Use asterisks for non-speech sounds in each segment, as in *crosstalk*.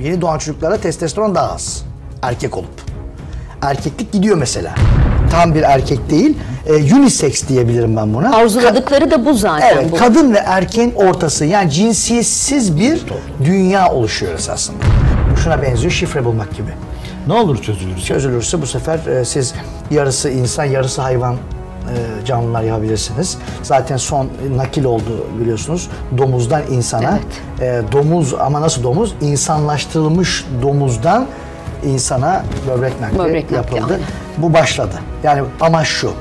Yeni doğan çocuklarda testosteron daha az. Erkek olup. Erkeklik gidiyor mesela. Tam bir erkek değil. E, unisex diyebilirim ben buna. Arzuladıkları da bu zaten. Evet, bu. kadın ve erkeğin ortası yani cinsiyetsiz bir dünya oluşuyor esasında. şuna benziyor şifre bulmak gibi. Ne olur çözülürse? Çözülürse bu sefer e, siz yarısı insan, yarısı hayvan e, canlılar yapabilirsiniz. Zaten son nakil oldu biliyorsunuz. Domuzdan insana. Evet. E, domuz ama nasıl domuz? İnsanlaştırılmış domuzdan insana böbrek nakli böbrek yapıldı. yani. Bu başladı. Yani amaç şu.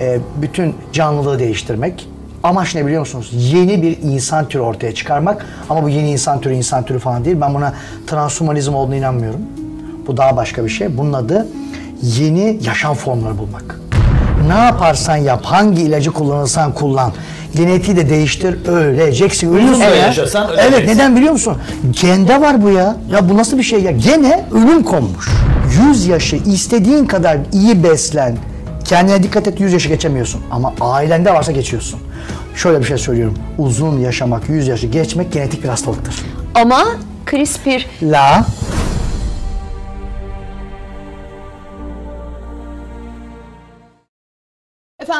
E, bütün canlılığı değiştirmek. Amaç ne biliyor musunuz? Yeni bir insan türü ortaya çıkarmak. Ama bu yeni insan türü insan türü falan değil. Ben buna transhumanizm olduğunu inanmıyorum. Bu daha başka bir şey. Bunun adı yeni yaşam formları bulmak ne yaparsan yap, hangi ilacı kullanırsan kullan. Genetiği de değiştir, öleceksin. Ölürsün evet. yaşasan Evet, neden biliyor musun? Gende var bu ya. Ya bu nasıl bir şey ya? Gene ölüm konmuş. 100 yaşı istediğin kadar iyi beslen, kendine dikkat et 100 yaşı geçemiyorsun. Ama ailende varsa geçiyorsun. Şöyle bir şey söylüyorum. Uzun yaşamak, 100 yaşı geçmek genetik bir hastalıktır. Ama CRISPR... La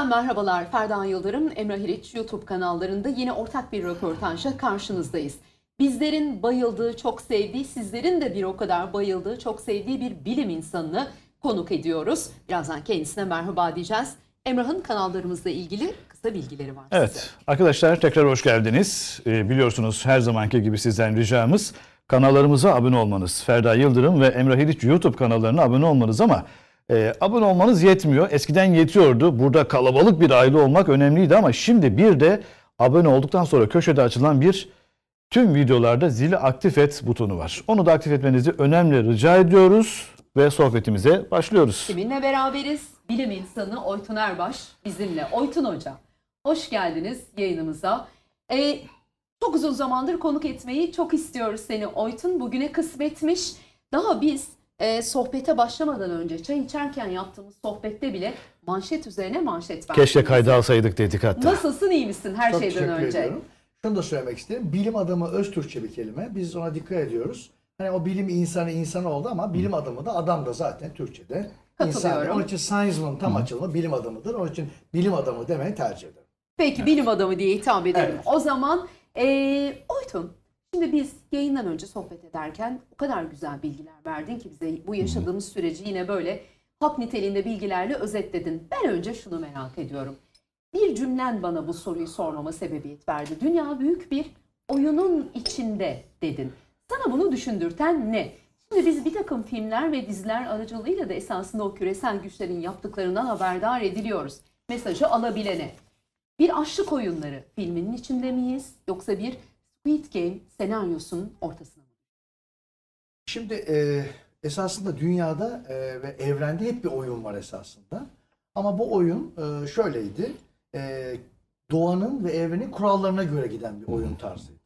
Yeniden merhabalar. Ferdan Yıldırım, Emrah Hiriç YouTube kanallarında yine ortak bir röportajla karşınızdayız. Bizlerin bayıldığı, çok sevdiği, sizlerin de bir o kadar bayıldığı, çok sevdiği bir bilim insanını konuk ediyoruz. Birazdan kendisine merhaba diyeceğiz. Emrah'ın kanallarımızla ilgili kısa bilgileri var Evet size. arkadaşlar tekrar hoş geldiniz. Ee, biliyorsunuz her zamanki gibi sizden ricamız kanallarımıza abone olmanız. Ferda Yıldırım ve Emrah Hiliç YouTube kanallarına abone olmanız ama e, abone olmanız yetmiyor. Eskiden yetiyordu. Burada kalabalık bir aile olmak önemliydi ama şimdi bir de abone olduktan sonra köşede açılan bir tüm videolarda zili aktif et butonu var. Onu da aktif etmenizi önemli rica ediyoruz ve sohbetimize başlıyoruz. Kiminle beraberiz? Bilim insanı Oytun Erbaş bizimle. Oytun Hoca, hoş geldiniz yayınımıza. Ee, çok uzun zamandır konuk etmeyi çok istiyoruz seni Oytun. Bugüne kısmetmiş. Daha biz e, sohbete başlamadan önce çay içerken yaptığımız sohbette bile manşet üzerine manşet var. Keşke kayda alsaydık dedik hatta. Nasılsın iyi misin her Çok şeyden önce. Ediyorum. Şunu da söylemek isterim. Bilim adamı öz Türkçe bir kelime. Biz ona dikkat ediyoruz. Hani o bilim insanı insan oldu ama bilim adamı da adam da zaten Türkçe'de insan. Onun için science'ın tam açılımı bilim adamıdır. Onun için bilim adamı demeyi tercih ederim. Peki evet. bilim adamı diye hitap edelim. Evet. O zaman e, Oytun Şimdi biz yayından önce sohbet ederken o kadar güzel bilgiler verdin ki bize bu yaşadığımız süreci yine böyle hap niteliğinde bilgilerle özetledin. Ben önce şunu merak ediyorum. Bir cümlen bana bu soruyu sormama sebebiyet verdi. Dünya büyük bir oyunun içinde dedin. Sana bunu düşündürten ne? Şimdi biz bir takım filmler ve diziler aracılığıyla da esasında o küresel güçlerin yaptıklarından haberdar ediliyoruz. Mesajı alabilene. Bir aşık oyunları filminin içinde miyiz? Yoksa bir Squid Game senaryosunun ortasına. Şimdi e, esasında dünyada e, ve evrende hep bir oyun var esasında. Ama bu oyun e, şöyleydi. E, doğanın ve evrenin kurallarına göre giden bir oyun tarzıydı.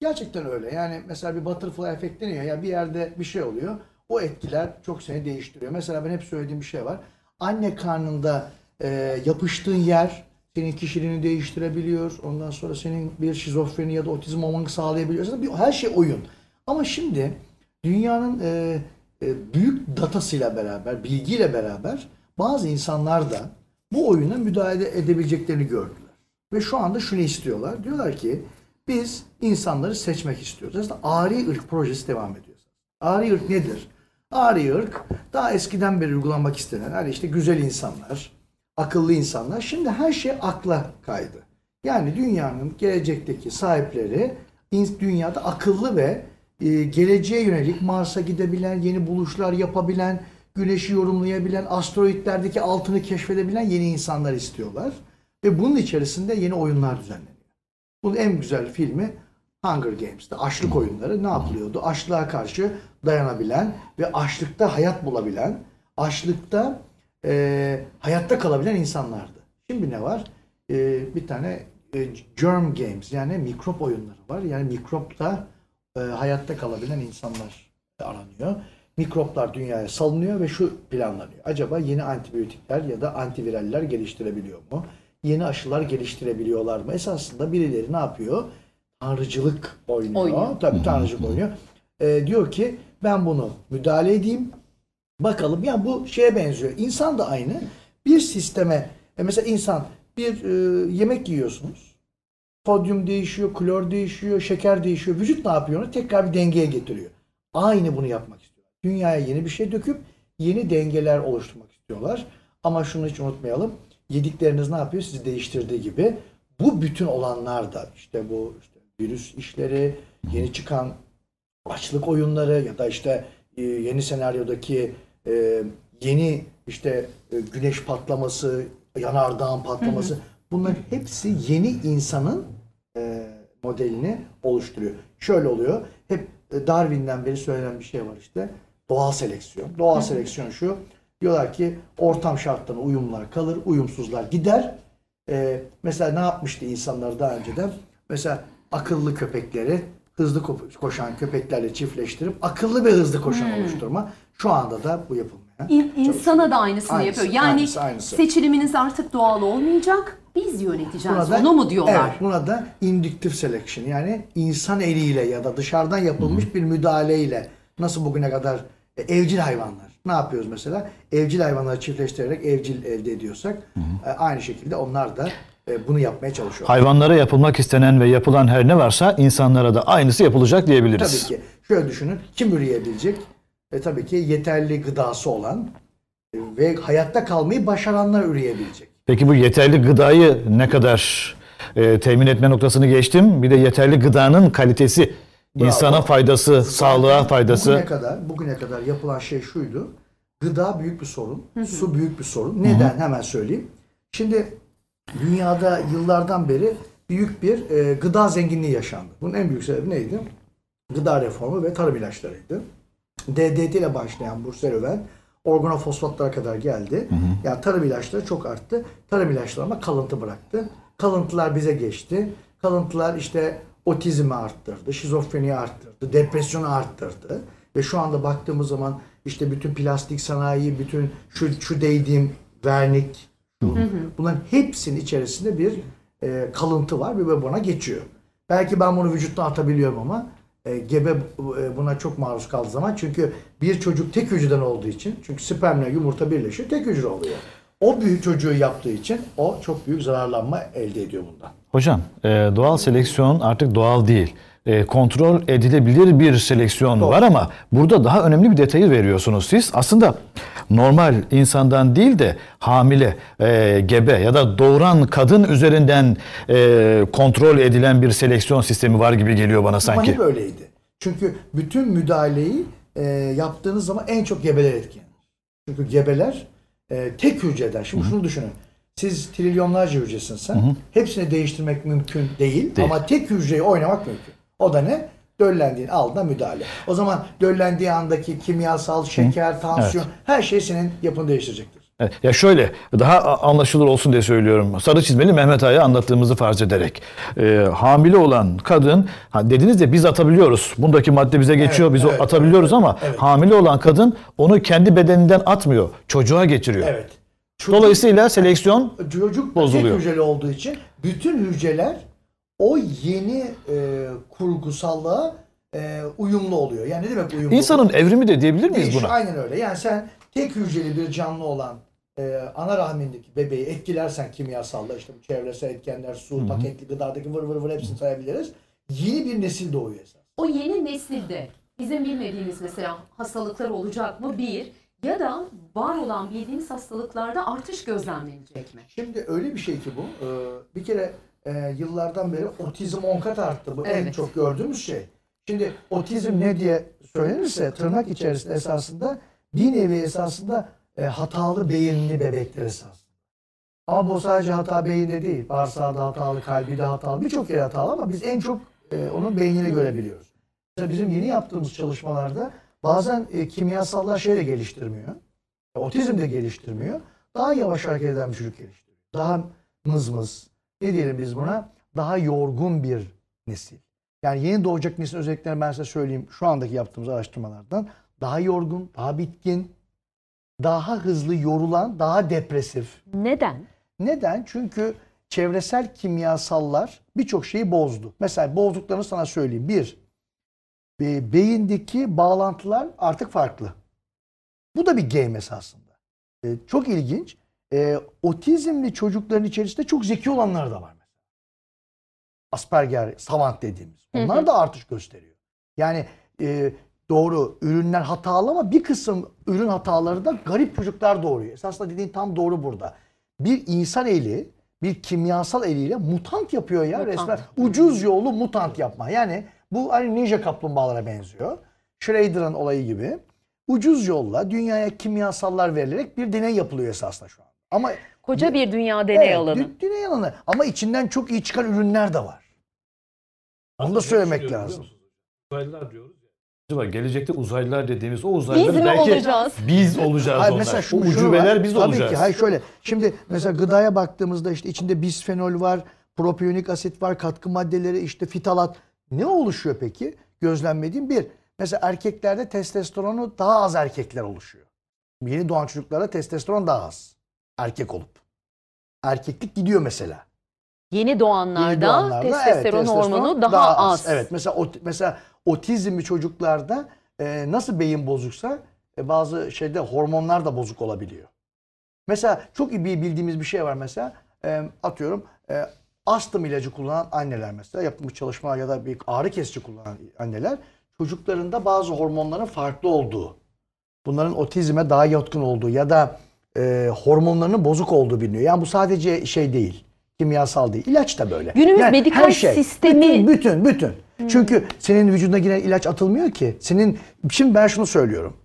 Gerçekten öyle. Yani mesela bir butterfly efekt deniyor. ya bir yerde bir şey oluyor. O etkiler çok seni değiştiriyor. Mesela ben hep söylediğim bir şey var. Anne karnında e, yapıştığın yer senin kişiliğini değiştirebiliyor. Ondan sonra senin bir şizofreni ya da otizm olmanı sağlayabiliyor. Zaten her şey oyun. Ama şimdi dünyanın e, e, büyük datasıyla beraber, bilgiyle beraber bazı insanlar da bu oyuna müdahale edebileceklerini gördüler. Ve şu anda şunu istiyorlar. Diyorlar ki biz insanları seçmek istiyoruz. Aslında ari ırk projesi devam ediyor. Ari ırk nedir? Ari ırk daha eskiden beri uygulanmak istenen yani işte güzel insanlar, akıllı insanlar. Şimdi her şey akla kaydı. Yani dünyanın gelecekteki sahipleri dünyada akıllı ve e, geleceğe yönelik Mars'a gidebilen, yeni buluşlar yapabilen, güneşi yorumlayabilen, asteroidlerdeki altını keşfedebilen yeni insanlar istiyorlar. Ve bunun içerisinde yeni oyunlar düzenleniyor. Bunun en güzel filmi Hunger Games'te açlık oyunları ne yapılıyordu? Açlığa karşı dayanabilen ve açlıkta hayat bulabilen, açlıkta e, hayatta kalabilen insanlardı. Şimdi ne var? E, bir tane e, germ games yani mikrop oyunları var. Yani mikropta e, hayatta kalabilen insanlar aranıyor. Mikroplar dünyaya salınıyor ve şu planlanıyor. Acaba yeni antibiyotikler ya da antiviraller geliştirebiliyor mu? Yeni aşılar geliştirebiliyorlar mı? Esasında birileri ne yapıyor? Tanrıcılık oynuyor. oynuyor. Tabii tanrıcılık oynuyor. E, diyor ki ben bunu müdahale edeyim Bakalım yani bu şeye benziyor. İnsan da aynı. Bir sisteme e, mesela insan bir e, yemek yiyorsunuz. Sodyum değişiyor, klor değişiyor, şeker değişiyor. Vücut ne yapıyor? Onu tekrar bir dengeye getiriyor. Aynı bunu yapmak istiyor. Dünyaya yeni bir şey döküp yeni dengeler oluşturmak istiyorlar. Ama şunu hiç unutmayalım. Yedikleriniz ne yapıyor? Sizi değiştirdiği gibi. Bu bütün olanlar da işte bu işte virüs işleri, yeni çıkan açlık oyunları ya da işte e, yeni senaryodaki e, yeni işte e, güneş patlaması, yanardağın patlaması hı hı. bunların hepsi yeni insanın e, modelini oluşturuyor. Şöyle oluyor. Hep e, Darwin'den beri söylenen bir şey var işte. Doğal seleksiyon. Doğal seleksiyon şu. Diyorlar ki ortam şartlarına uyumlar kalır, uyumsuzlar gider. Ee, mesela ne yapmıştı insanlar daha önceden? Mesela akıllı köpekleri hızlı koşan köpeklerle çiftleştirip akıllı ve hızlı koşan hmm. oluşturma. Şu anda da bu yapılmıyor. İn, insana da aynısını aynısı, yapıyor. Yani aynısı, aynısı. seçiliminiz artık doğal olmayacak. Biz yöneteceğiz buna da, onu mu diyorlar? Evet buna da indüktif selection yani insan eliyle ya da dışarıdan yapılmış Hı-hı. bir müdahaleyle nasıl bugüne kadar e, evcil hayvanlar ne yapıyoruz mesela? Evcil hayvanları çiftleştirerek evcil elde ediyorsak hı e, aynı şekilde onlar da e, bunu yapmaya çalışıyor. Hayvanlara yapılmak istenen ve yapılan her ne varsa insanlara da aynısı yapılacak diyebiliriz. Tabii ki. Şöyle düşünün. Kim üreyebilecek? e, tabii ki yeterli gıdası olan e, ve hayatta kalmayı başaranlar üreyebilecek. Peki bu yeterli gıdayı ne kadar e, temin etme noktasını geçtim. Bir de yeterli gıdanın kalitesi, Bravo. insana faydası, Zaten sağlığa faydası. Bugüne kadar, bugüne kadar yapılan şey şuydu. Gıda büyük bir sorun, Hı-hı. su büyük bir sorun. Neden? Hı-hı. Hemen söyleyeyim. Şimdi dünyada yıllardan beri büyük bir e, gıda zenginliği yaşandı. Bunun en büyük sebebi neydi? Gıda reformu ve tarım ilaçlarıydı. DDT ile başlayan burseröven organofosfatlara kadar geldi. Hı hı. Yani tarım ilaçları çok arttı. Tarım ilaçları ama kalıntı bıraktı. Kalıntılar bize geçti. Kalıntılar işte otizmi arttırdı, şizofreni arttırdı, depresyonu arttırdı. Ve şu anda baktığımız zaman işte bütün plastik sanayi, bütün şu, şu değdiğim vernik, hı hı. bunların hepsinin içerisinde bir e, kalıntı var ve buna geçiyor. Belki ben bunu vücutta atabiliyorum ama e, gebe e, buna çok maruz kaldığı zaman çünkü bir çocuk tek hücreden olduğu için çünkü spermle yumurta birleşiyor tek hücre oluyor. O büyük çocuğu yaptığı için o çok büyük zararlanma elde ediyor bundan. Hocam e, doğal seleksiyon artık doğal değil e, kontrol edilebilir bir seleksiyon Doğru. var ama burada daha önemli bir detayı veriyorsunuz siz. Aslında normal insandan değil de hamile, e, gebe ya da doğuran kadın üzerinden e, kontrol edilen bir seleksiyon sistemi var gibi geliyor bana sanki. Ama hep öyleydi. Çünkü bütün müdahaleyi e, yaptığınız zaman en çok gebeler etkilenir. Çünkü gebeler e, tek hücreden. Şimdi Hı-hı. şunu düşünün. Siz trilyonlarca hücresin sen. Hı-hı. Hepsini değiştirmek mümkün değil, değil ama tek hücreyi oynamak mümkün. O da ne? Döllendiğin alda müdahale. O zaman döllendiği andaki kimyasal, şeker, tansiyon evet. her şey senin yapını değiştirecektir. Evet. Ya şöyle daha anlaşılır olsun diye söylüyorum. Sarı çizmeli Mehmet Ağa'ya anlattığımızı farz ederek. E, hamile olan kadın ha dediniz ya biz atabiliyoruz. Bundaki madde bize geçiyor. Evet, biz evet, atabiliyoruz evet, ama evet. hamile olan kadın onu kendi bedeninden atmıyor. Çocuğa getiriyor. Evet. Çocuk, Dolayısıyla seleksiyon çocuk bozuluyor. Çocuk hücreli olduğu için bütün hücreler o yeni e, kurgusallığa e, uyumlu oluyor. Yani ne demek uyumlu? İnsanın evrimi de diyebilir miyiz Değiş, buna? Aynen öyle. Yani sen tek hücreli bir canlı olan e, ana rahmindeki bebeği etkilersen kimyasalla işte bu çevresel etkenler, su, Hı -hı. paketli gıdadaki vır vır vır hepsini Hı sayabiliriz. Yeni bir nesil doğuyor esas. O yeni nesilde bizim bilmediğimiz mesela hastalıklar olacak mı? Bir ya da var olan bildiğimiz hastalıklarda artış gözlemlenecek mi? Şimdi öyle bir şey ki bu. Ee, bir kere e, yıllardan beri otizm on kat arttı. Bu evet. en çok gördüğümüz şey. Şimdi otizm ne diye söylenirse tırnak içerisinde esasında bir nevi esasında e, hatalı beyinli bebekler esasında. Ama bu sadece hata beyinde değil. Bağırsağı da hatalı, kalbi de hatalı. Birçok yer hatalı ama biz en çok e, onun beynini görebiliyoruz. Mesela bizim yeni yaptığımız çalışmalarda bazen e, kimyasallar şey de geliştirmiyor. Otizm de geliştirmiyor. Daha yavaş hareket eden bir çocuk geliştiriyor. Daha mızmız, ne diyelim biz buna? Daha yorgun bir nesil. Yani yeni doğacak nesil özelliklerini ben size söyleyeyim. Şu andaki yaptığımız araştırmalardan daha yorgun, daha bitkin, daha hızlı yorulan, daha depresif. Neden? Neden? Çünkü çevresel kimyasallar birçok şeyi bozdu. Mesela bozduklarını sana söyleyeyim. Bir, e, beyindeki bağlantılar artık farklı. Bu da bir game esasında. E, çok ilginç e, otizmli çocukların içerisinde çok zeki olanlar da var. Asperger, savant dediğimiz. Onlar da artış gösteriyor. Yani e, doğru ürünler hatalı ama bir kısım ürün hataları da garip çocuklar doğuruyor. Esasında dediğin tam doğru burada. Bir insan eli bir kimyasal eliyle mutant yapıyor ya mutant. resmen. Ucuz yolu mutant yapma. Yani bu hani ninja kaplumbağalara benziyor. Schrader'ın olayı gibi. Ucuz yolla dünyaya kimyasallar verilerek bir deney yapılıyor esasında şu an. Ama koca bir dünya deney evet, alanı. Deney alanı. Ama içinden çok iyi çıkan ürünler de var. Aslında Onu da söylemek lazım. Uzaylılar diyoruz. Acaba gelecekte uzaylılar dediğimiz o uzaylılar biz belki olacağız? biz olacağız hayır, onlar. Mesela şu, ucubeler biz Tabii olacağız. Tabii ki. Hayır şöyle. Şimdi mesela gıdaya baktığımızda işte içinde bisfenol var, propiyonik asit var, katkı maddeleri işte fitalat. Ne oluşuyor peki? Gözlemlediğim bir. Mesela erkeklerde testosteronu daha az erkekler oluşuyor. Yeni doğan çocuklarda testosteron daha az. Erkek olup. Erkeklik gidiyor mesela. Yeni doğanlarda, Yeni doğanlarda testosteron, evet, testosteron hormonu daha, daha az. az. Evet mesela ot, mesela otizmli çocuklarda e, nasıl beyin bozuksa e, bazı şeyde hormonlar da bozuk olabiliyor. Mesela çok iyi bildiğimiz bir şey var mesela e, atıyorum e, astım ilacı kullanan anneler mesela yaptığımız çalışma ya da bir ağrı kesici kullanan anneler çocuklarında bazı hormonların farklı olduğu, bunların otizme daha yatkın olduğu ya da e, hormonlarının bozuk olduğu biliniyor. Yani bu sadece şey değil. Kimyasal değil. İlaç da böyle. Günümüz yani medikal her şey, sistemi bütün bütün. bütün. Hmm. Çünkü senin vücuduna giren ilaç atılmıyor ki. Senin şimdi ben şunu söylüyorum.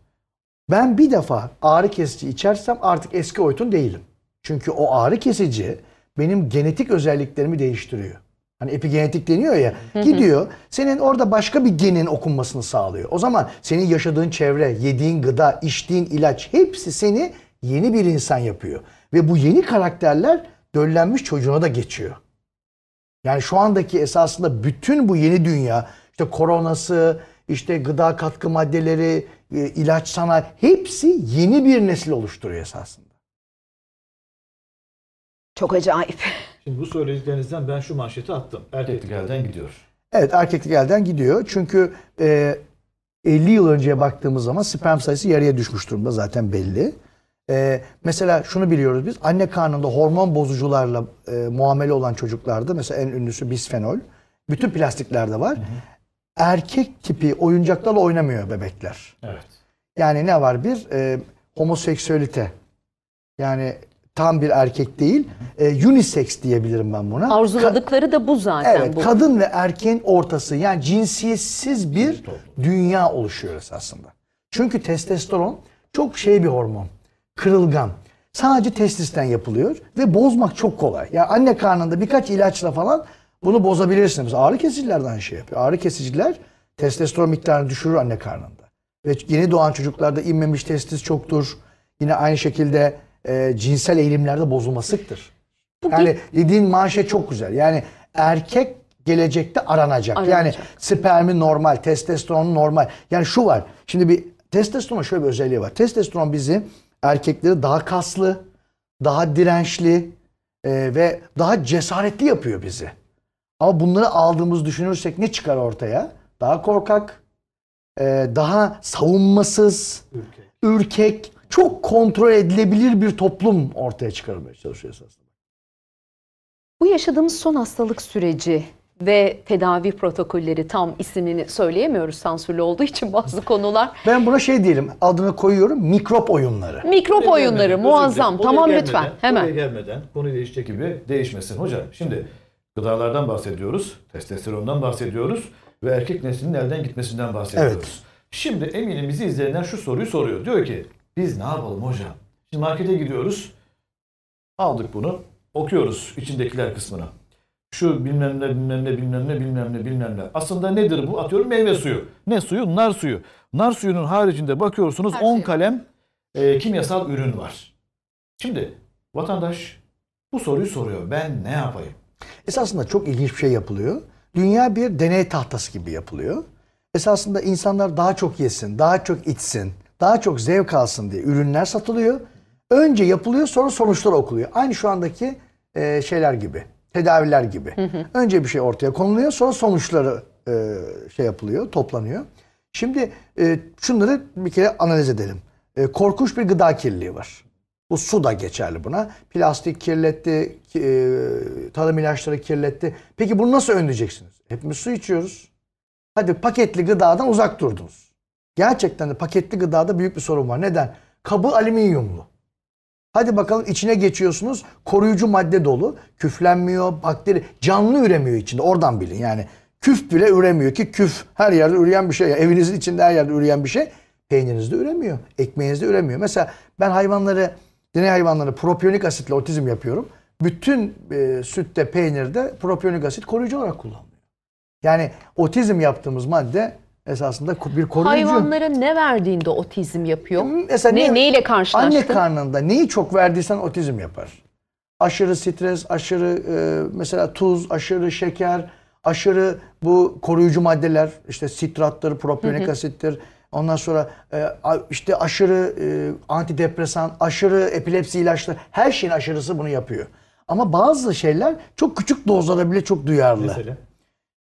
Ben bir defa ağrı kesici içersem artık eski oytun değilim. Çünkü o ağrı kesici benim genetik özelliklerimi değiştiriyor. Hani epigenetik deniyor ya. Gidiyor. Senin orada başka bir genin okunmasını sağlıyor. O zaman senin yaşadığın çevre, yediğin gıda, içtiğin ilaç hepsi seni yeni bir insan yapıyor. Ve bu yeni karakterler döllenmiş çocuğuna da geçiyor. Yani şu andaki esasında bütün bu yeni dünya işte koronası, işte gıda katkı maddeleri, e, ilaç sanayi hepsi yeni bir nesil oluşturuyor esasında. Çok acayip. Şimdi bu söylediklerinizden ben şu manşeti attım. Erkeklik elden gidiyor. Evet erkeklik elden gidiyor. Çünkü e, 50 yıl önceye baktığımız zaman sperm sayısı yarıya düşmüş durumda zaten belli. Ee, mesela şunu biliyoruz biz. Anne karnında hormon bozucularla e, muamele olan çocuklarda mesela en ünlüsü bisfenol. Bütün plastiklerde var. Hı hı. Erkek tipi oyuncaklarla oynamıyor bebekler. Evet. Yani ne var bir e, homoseksüelite. Yani tam bir erkek değil. E, unisex diyebilirim ben buna. Arzuladıkları Ka- da bu zaten. Evet. Bu. Kadın ve erkeğin ortası yani cinsiyetsiz bir dünya oluşuyor esasında. Çünkü testosteron çok şey bir hormon kırılgan. Sadece testisten yapılıyor ve bozmak çok kolay. Ya yani anne karnında birkaç ilaçla falan bunu bozabilirsiniz. Ağrı kesicilerden şey yapıyor. Ağrı kesiciler testosteron miktarını düşürür anne karnında. Ve yeni doğan çocuklarda inmemiş testis çoktur. Yine aynı şekilde e, cinsel eğilimlerde bozulma sıktır. Yani dediğin manşe çok güzel. Yani erkek gelecekte aranacak. aranacak. Yani spermi normal, testosteron normal. Yani şu var. Şimdi bir testosteron şöyle bir özelliği var. Testosteron bizi erkekleri daha kaslı, daha dirençli e, ve daha cesaretli yapıyor bizi. Ama bunları aldığımız düşünürsek ne çıkar ortaya? Daha korkak, e, daha savunmasız, ürkek. ürkek, çok kontrol edilebilir bir toplum ortaya çıkarmaya çalışıyoruz aslında. Bu yaşadığımız son hastalık süreci ve tedavi protokolleri tam ismini söyleyemiyoruz sansürlü olduğu için bazı konular. Ben buna şey diyelim adını koyuyorum mikrop oyunları. Mikrop Buraya oyunları gelmeden, muazzam Buraya tamam gelmeden, lütfen hemen. Buraya gelmeden konu değişecek gibi değişmesin hocam. Şimdi gıdalardan bahsediyoruz, testosterondan bahsediyoruz ve erkek neslinin elden gitmesinden bahsediyoruz. Evet. Şimdi eminim bizi izleyenler şu soruyu soruyor. Diyor ki biz ne yapalım hocam? Şimdi markete gidiyoruz. Aldık bunu. Okuyoruz içindekiler kısmına şu bilmem ne bilmem ne bilmem ne bilmem ne bilmem ne. Aslında nedir bu? Atıyorum meyve suyu. Ne suyu? Nar suyu. Nar suyunun haricinde bakıyorsunuz Her 10 şey. kalem e, kimyasal ürün var. Şimdi vatandaş bu soruyu soruyor. Ben ne yapayım? Esasında çok ilginç bir şey yapılıyor. Dünya bir deney tahtası gibi yapılıyor. Esasında insanlar daha çok yesin, daha çok içsin, daha çok zevk alsın diye ürünler satılıyor. Önce yapılıyor sonra sonuçlar okuluyor. Aynı şu andaki e, şeyler gibi tedaviler gibi. Hı hı. Önce bir şey ortaya konuluyor sonra sonuçları e, şey yapılıyor, toplanıyor. Şimdi e, şunları bir kere analiz edelim. E, korkunç bir gıda kirliliği var. Bu su da geçerli buna. Plastik kirletti, e, tarım ilaçları kirletti. Peki bunu nasıl önleyeceksiniz? Hepimiz su içiyoruz. Hadi paketli gıdadan uzak durdunuz. Gerçekten de paketli gıdada büyük bir sorun var. Neden? Kabı alüminyumlu. Hadi bakalım içine geçiyorsunuz. Koruyucu madde dolu. Küflenmiyor, bakteri canlı üremiyor içinde. Oradan bilin yani. Küf bile üremiyor ki küf her yerde üreyen bir şey. Yani evinizin içinde her yerde üreyen bir şey. Peynirinizde üremiyor. Ekmeğinizde üremiyor. Mesela ben hayvanları, deney hayvanları propiyonik asitle otizm yapıyorum. Bütün e, sütte, peynirde propiyonik asit koruyucu olarak kullanılıyor. Yani otizm yaptığımız madde esasında bir koruyucu. Hayvanlara ne verdiğinde otizm yapıyor? Hmm, mesela ne, ne, neyle karşılaştın? Anne karnında neyi çok verdiysen otizm yapar. Aşırı stres, aşırı e, mesela tuz, aşırı şeker, aşırı bu koruyucu maddeler işte sitrattır, propionik asittir. Ondan sonra e, işte aşırı e, antidepresan, aşırı epilepsi ilaçları her şeyin aşırısı bunu yapıyor. Ama bazı şeyler çok küçük dozlara bile çok duyarlı. Mesela?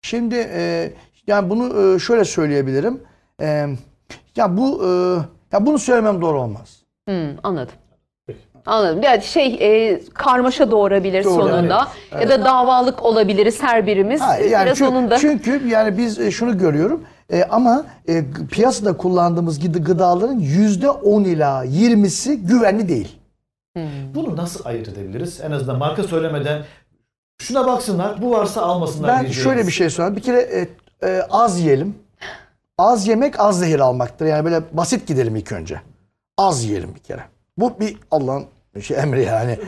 Şimdi e, yani bunu e, şöyle söyleyebilirim. E, ya bu e, ya bunu söylemem doğru olmaz. Hmm, anladım. Anladım. Yani şey e, karmaşa doğurabilir Doğru, sonunda evet, ya da davalık olabiliriz her birimiz. Ha, yani Biraz çünkü, sonunda. çünkü yani biz şunu görüyorum e, ama e, piyasada kullandığımız gıdaların yüzde on ila 20'si güvenli değil. Hmm. Bunu nasıl ayırt edebiliriz? En azından marka söylemeden şuna baksınlar bu varsa almasınlar. Ben şöyle bir şey söyleyeyim. Bir kere e, e, az yiyelim. Az yemek az zehir almaktır. Yani böyle basit gidelim ilk önce. Az yiyelim bir kere. Bu bir Allah'ın şey, emri yani.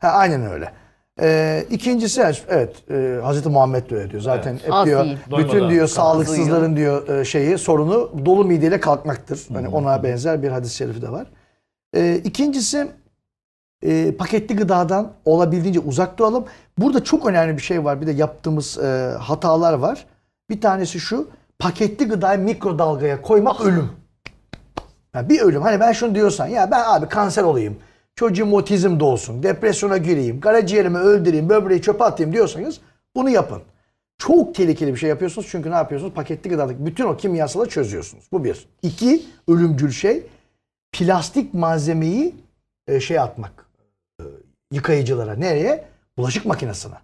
Ha, aynen öyle. Ee, ikincisi evet e, Hazreti Muhammed de öyle diyor. Zaten evet. hep diyor değil. bütün Doymadan diyor sağlıksızların diyor e, şeyi sorunu dolu mideyle kalkmaktır. Hani ona benzer bir hadis-i şerifi de var. Ee, ikincisi e, paketli gıdadan olabildiğince uzak duralım. Burada çok önemli bir şey var. Bir de yaptığımız e, hatalar var. Bir tanesi şu. Paketli gıdayı mikrodalgaya koymak ölüm. Yani bir ölüm. Hani ben şunu diyorsan ya ben abi kanser olayım. Çocuğum otizm doğsun. Depresyona gireyim. Karaciğerimi öldüreyim. Böbreği çöpe atayım diyorsanız bunu yapın. Çok tehlikeli bir şey yapıyorsunuz. Çünkü ne yapıyorsunuz? Paketli gıdalık bütün o kimyasalı çözüyorsunuz. Bu bir. İki, ölümcül şey plastik malzemeyi e, şey atmak. E, yıkayıcılara. Nereye? Bulaşık makinesine.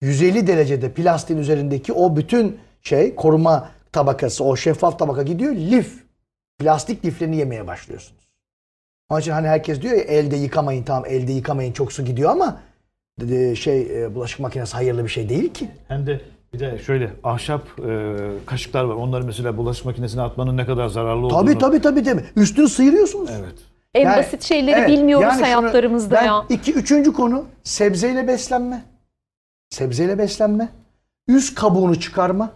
150 derecede plastiğin üzerindeki o bütün şey koruma tabakası, o şeffaf tabaka gidiyor. Lif, plastik liflerini yemeye başlıyorsunuz. Onun için hani herkes diyor ya elde yıkamayın tamam elde yıkamayın çok su gidiyor ama şey e, bulaşık makinesi hayırlı bir şey değil ki. Hem de bir de şöyle ahşap e, kaşıklar var. Onları mesela bulaşık makinesine atmanın ne kadar zararlı tabii, olduğunu. Tabii tabii tabii. Üstünü sıyırıyorsunuz. Evet. En yani, basit şeyleri evet, bilmiyoruz yani hayatlarımızda ben, ya. İki, üçüncü konu sebzeyle beslenme. Sebzeyle beslenme. Üst kabuğunu çıkarma.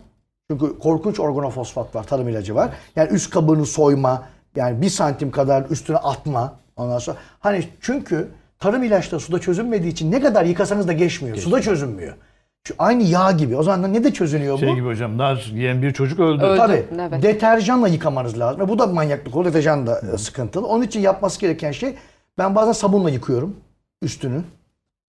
Çünkü korkunç organofosfat var, tarım ilacı var. Yani üst kabını soyma, yani bir santim kadar üstüne atma. Ondan sonra hani çünkü tarım ilaçta suda çözünmediği için ne kadar yıkasanız da geçmiyor. Geçmiyor. Suda çözünmüyor. Şu aynı yağ gibi. O zaman ne de çözünüyor şey bu? Şey gibi hocam Daha yiyen bir çocuk öldü. öldü Tabii. Evet. Deterjanla yıkamanız lazım. E bu da manyaklık o Deterjan da Hı. sıkıntılı. Onun için yapması gereken şey ben bazen sabunla yıkıyorum üstünü.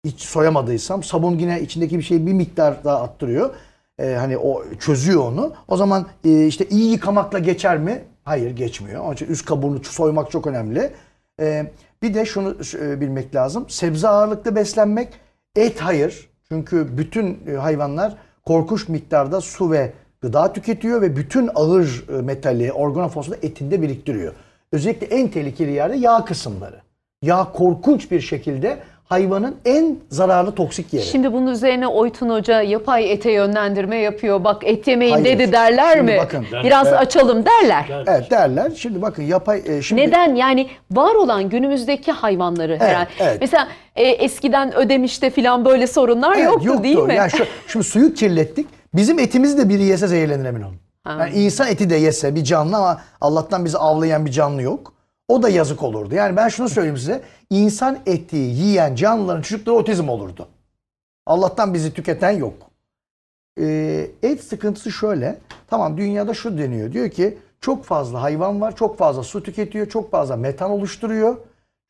Hiç soyamadıysam sabun yine içindeki bir şeyi bir miktar daha attırıyor e, hani o çözüyor onu. O zaman e, işte iyi yıkamakla geçer mi? Hayır geçmiyor. Onun için üst kabuğunu soymak çok önemli. E, bir de şunu e, bilmek lazım. Sebze ağırlıklı beslenmek et hayır. Çünkü bütün e, hayvanlar korkuş miktarda su ve gıda tüketiyor ve bütün ağır e, metali organofosfu etinde biriktiriyor. Özellikle en tehlikeli yerde yağ kısımları. Yağ korkunç bir şekilde hayvanın en zararlı toksik yeri. Şimdi bunun üzerine Oytun Hoca yapay ete yönlendirme yapıyor. Bak et yemeyin Hayır. dedi derler Şimdi mi? bakın. Derler. Biraz Evet. açalım derler. Evet derler. Şimdi bakın yapay e, şimdi Neden? Yani var olan günümüzdeki hayvanları herhalde. evet. Mesela e, eskiden ödemişte filan böyle sorunlar Evet, yoktu, değil mi? Yani şu, şimdi suyu kirlettik. Bizim etimiz de biri yese zehirlenir emin olun. Ha. Yani insan eti de yese bir canlı ama Allah'tan bizi avlayan bir canlı yok. O da yazık olurdu. Yani ben şunu söyleyeyim size. İnsan eti yiyen canlıların çocukları otizm olurdu. Allah'tan bizi tüketen yok. Ee, et sıkıntısı şöyle. Tamam dünyada şu deniyor. Diyor ki çok fazla hayvan var. Çok fazla su tüketiyor. Çok fazla metan oluşturuyor.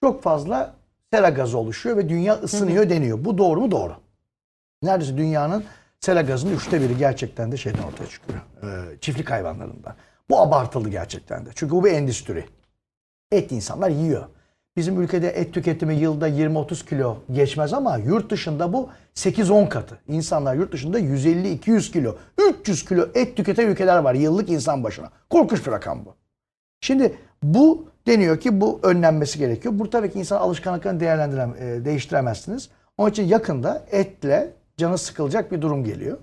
Çok fazla sera gazı oluşuyor ve dünya ısınıyor deniyor. Bu doğru mu? Doğru. Neredeyse dünyanın sera gazının üçte biri gerçekten de şeyden ortaya çıkıyor. Ee, çiftlik hayvanlarında. Bu abartıldı gerçekten de. Çünkü bu bir endüstri. Et insanlar yiyor. Bizim ülkede et tüketimi yılda 20-30 kilo geçmez ama yurt dışında bu 8-10 katı. İnsanlar yurt dışında 150-200 kilo, 300 kilo et tüketen ülkeler var yıllık insan başına. Korkunç bir rakam bu. Şimdi bu deniyor ki bu önlenmesi gerekiyor. Bu tabii ki insan alışkanlıklarını değerlendirem, e, değiştiremezsiniz. Onun için yakında etle canı sıkılacak bir durum geliyor.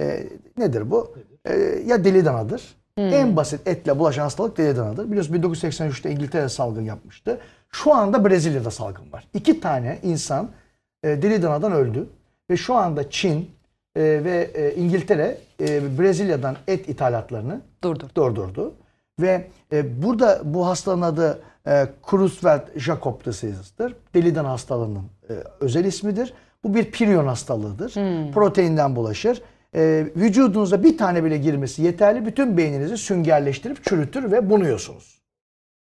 E, nedir bu? E, ya deli danadır Hmm. En basit etle bulaşan hastalık deli danadır. Biliyorsunuz 1983'te İngiltere'de salgın yapmıştı. Şu anda Brezilya'da salgın var. İki tane insan e, deli öldü. Ve şu anda Çin e, ve e, İngiltere e, Brezilya'dan et ithalatlarını durdurdu. durdurdu. Ve e, burada bu hastalığın adı e, Creutzfeldt-Jakob disease'dir. Deli hastalığının e, özel ismidir. Bu bir piryon hastalığıdır. Hmm. Proteinden bulaşır e, ee, vücudunuza bir tane bile girmesi yeterli. Bütün beyninizi süngerleştirip çürütür ve bunuyorsunuz.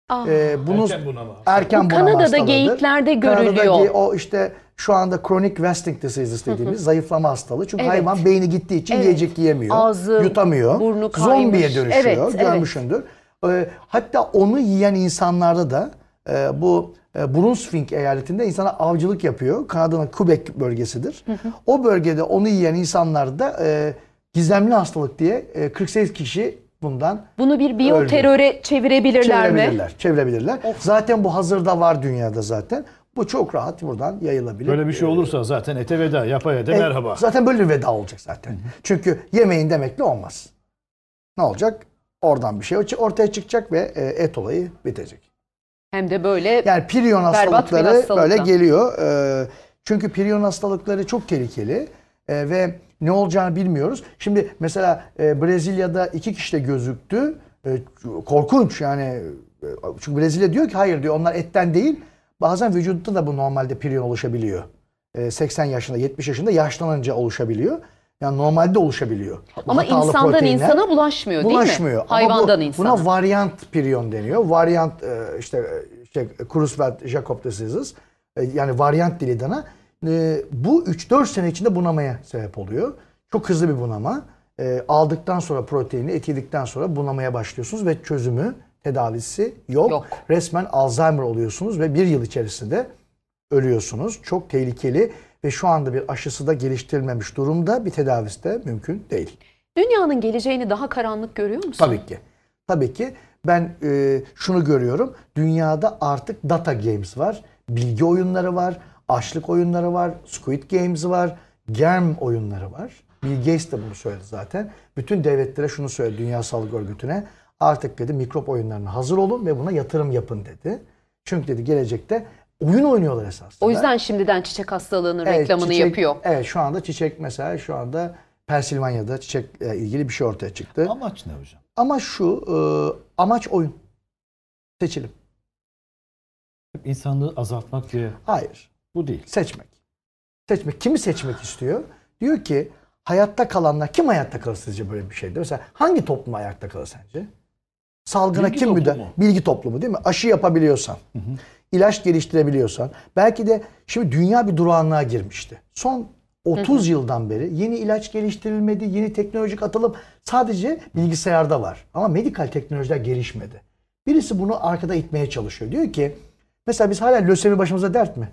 Ah. ee, bunu, erken bunama. Erken bunama Kanada'da hastalığı. geyiklerde görülüyor. Kanada'da o işte şu anda chronic wasting disease dediğimiz zayıflama hastalığı. Çünkü evet. hayvan beyni gittiği için evet. yiyecek yiyemiyor, Ağzı, yutamıyor, burnu kaymış. zombiye dönüşüyor. Evet, Görmüşündür. Evet. Ee, hatta onu yiyen insanlarda da e, bu e, Brunswick eyaletinde insana avcılık yapıyor. Kanada'nın Quebec bölgesidir. Hı hı. O bölgede onu yiyen insanlar da e, gizemli hastalık diye e, 48 kişi bundan Bunu bir biyoteröre öldü. çevirebilirler, çevirebilirler mi? Çevirebilirler. Of. Zaten bu hazırda var dünyada zaten. Bu çok rahat buradan yayılabilir. Böyle bir şey olursa zaten ete veda, yapaya da e, merhaba. Zaten böyle bir veda olacak zaten. Hı hı. Çünkü yemeğin demekle olmaz. Ne olacak? Oradan bir şey ortaya çıkacak ve e, et olayı bitecek. Hem de böyle yani piriyon hastalıkları hastalıktan. böyle geliyor. Ee, çünkü piriyon hastalıkları çok tehlikeli ee, ve ne olacağını bilmiyoruz. Şimdi mesela e, Brezilya'da iki kişi de gözüktü. Ee, korkunç yani. Çünkü Brezilya diyor ki hayır diyor onlar etten değil. Bazen vücutta da bu normalde piriyon oluşabiliyor. 80 yaşında 70 yaşında yaşlanınca oluşabiliyor. Yani normalde oluşabiliyor. Bu Ama insandan proteinler insana bulaşmıyor değil bulaşmıyor. mi? Ama Hayvandan bu, insana. Buna varyant prion deniyor. Varyant e, işte işte creutzfeldt Jacob diseases e, yani varyant dili dana e, bu 3-4 sene içinde bunamaya sebep oluyor. Çok hızlı bir bunama. E, aldıktan sonra proteini etkiledikten sonra bunamaya başlıyorsunuz ve çözümü tedavisi yok. yok. Resmen Alzheimer oluyorsunuz ve bir yıl içerisinde ölüyorsunuz. Çok tehlikeli ve şu anda bir aşısı da geliştirilmemiş durumda bir tedavisi de mümkün değil. Dünyanın geleceğini daha karanlık görüyor musun? Tabii ki. Tabii ki ben e, şunu görüyorum. Dünyada artık data games var. Bilgi oyunları var. Açlık oyunları var. Squid Games var. Germ oyunları var. Bill Gates de bunu söyledi zaten. Bütün devletlere şunu söyledi Dünya Sağlık Örgütü'ne. Artık dedi mikrop oyunlarına hazır olun ve buna yatırım yapın dedi. Çünkü dedi gelecekte oyun oynuyorlar esasında. O yüzden şimdiden çiçek hastalığının evet, reklamını çiçek, yapıyor. Evet şu anda çiçek mesela şu anda Pensilvanya'da çiçek e, ilgili bir şey ortaya çıktı. Amaç ne hocam? Amaç şu, e, amaç oyun. seçelim. Hep azaltmak diye. Hayır. Bu değil. Seçmek. Seçmek. Kimi seçmek istiyor? Diyor ki hayatta kalanlar kim hayatta kalır sizce böyle bir şeyde? Mesela hangi toplum hayatta kalır sence? Salgına Bilgi kim müdahale? Bilgi toplumu değil mi? Aşı yapabiliyorsan. Hı hı ilaç geliştirebiliyorsan belki de şimdi dünya bir durağanlığa girmişti. Son 30 hı hı. yıldan beri yeni ilaç geliştirilmedi, yeni teknolojik atılım sadece bilgisayarda var. Ama medikal teknolojiler gelişmedi. Birisi bunu arkada itmeye çalışıyor. Diyor ki mesela biz hala lösemi başımıza dert mi?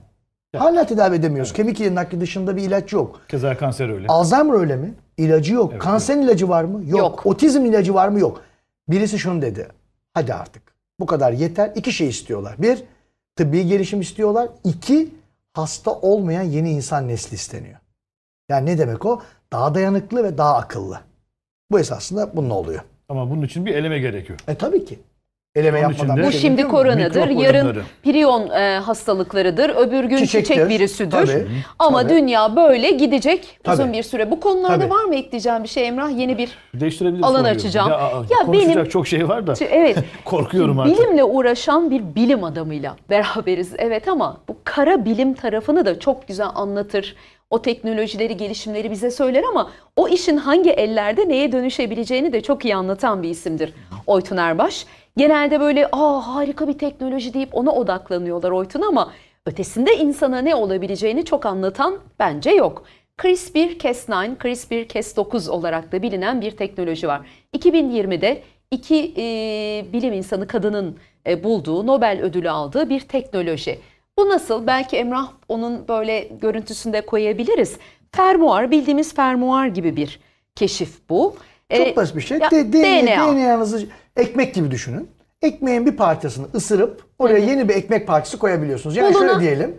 Evet. Hala tedavi edemiyoruz. Evet. Kemik iliğinin nakli dışında bir ilaç yok. Keza kanser öyle. Alzheimer öyle mi? İlacı yok. Evet, kanser evet. ilacı var mı? Yok. yok. Otizm ilacı var mı? Yok. Birisi şunu dedi. Hadi artık. Bu kadar yeter. İki şey istiyorlar. Bir, tıbbi gelişim istiyorlar. İki, hasta olmayan yeni insan nesli isteniyor. Yani ne demek o? Daha dayanıklı ve daha akıllı. Bu esasında bunun oluyor. Ama bunun için bir eleme gerekiyor. E tabii ki eleme Onun yapmadan. Bu şimdi koronadır, yarın oyunları. e, hastalıklarıdır, öbür gün Çiçektir, çiçek virüsüdür. tabii, Ama tabii. dünya böyle gidecek uzun bir süre. Bu konularda Tabii. var mı ekleyeceğim bir şey Emrah? Yeni bir Alan konuyu. açacağım. Ya, Ya benim- çok şey var da evet. *laughs* korkuyorum artık. Bilimle uğraşan bir bilim adamıyla beraberiz evet ama bu kara bilim tarafını da çok güzel anlatır. O teknolojileri, gelişimleri bize söyler ama o işin hangi ellerde neye dönüşebileceğini de çok iyi anlatan bir isimdir Oytun Erbaş genelde böyle aa harika bir teknoloji deyip ona odaklanıyorlar Oytun ama ötesinde insana ne olabileceğini çok anlatan bence yok. CRISPR-Cas9, CRISPR-Cas9 olarak da bilinen bir teknoloji var. 2020'de iki e, bilim insanı kadının e, bulduğu, Nobel ödülü aldığı bir teknoloji. Bu nasıl? Belki Emrah onun böyle görüntüsünde koyabiliriz. Fermuar, bildiğimiz fermuar gibi bir keşif bu. Çok e, basit bir şey. Ya, De, DNA, DNA'nızı Ekmek gibi düşünün. Ekmeğin bir parçasını ısırıp oraya hı yeni bir ekmek parçası koyabiliyorsunuz. Yani Bulunu... şöyle diyelim.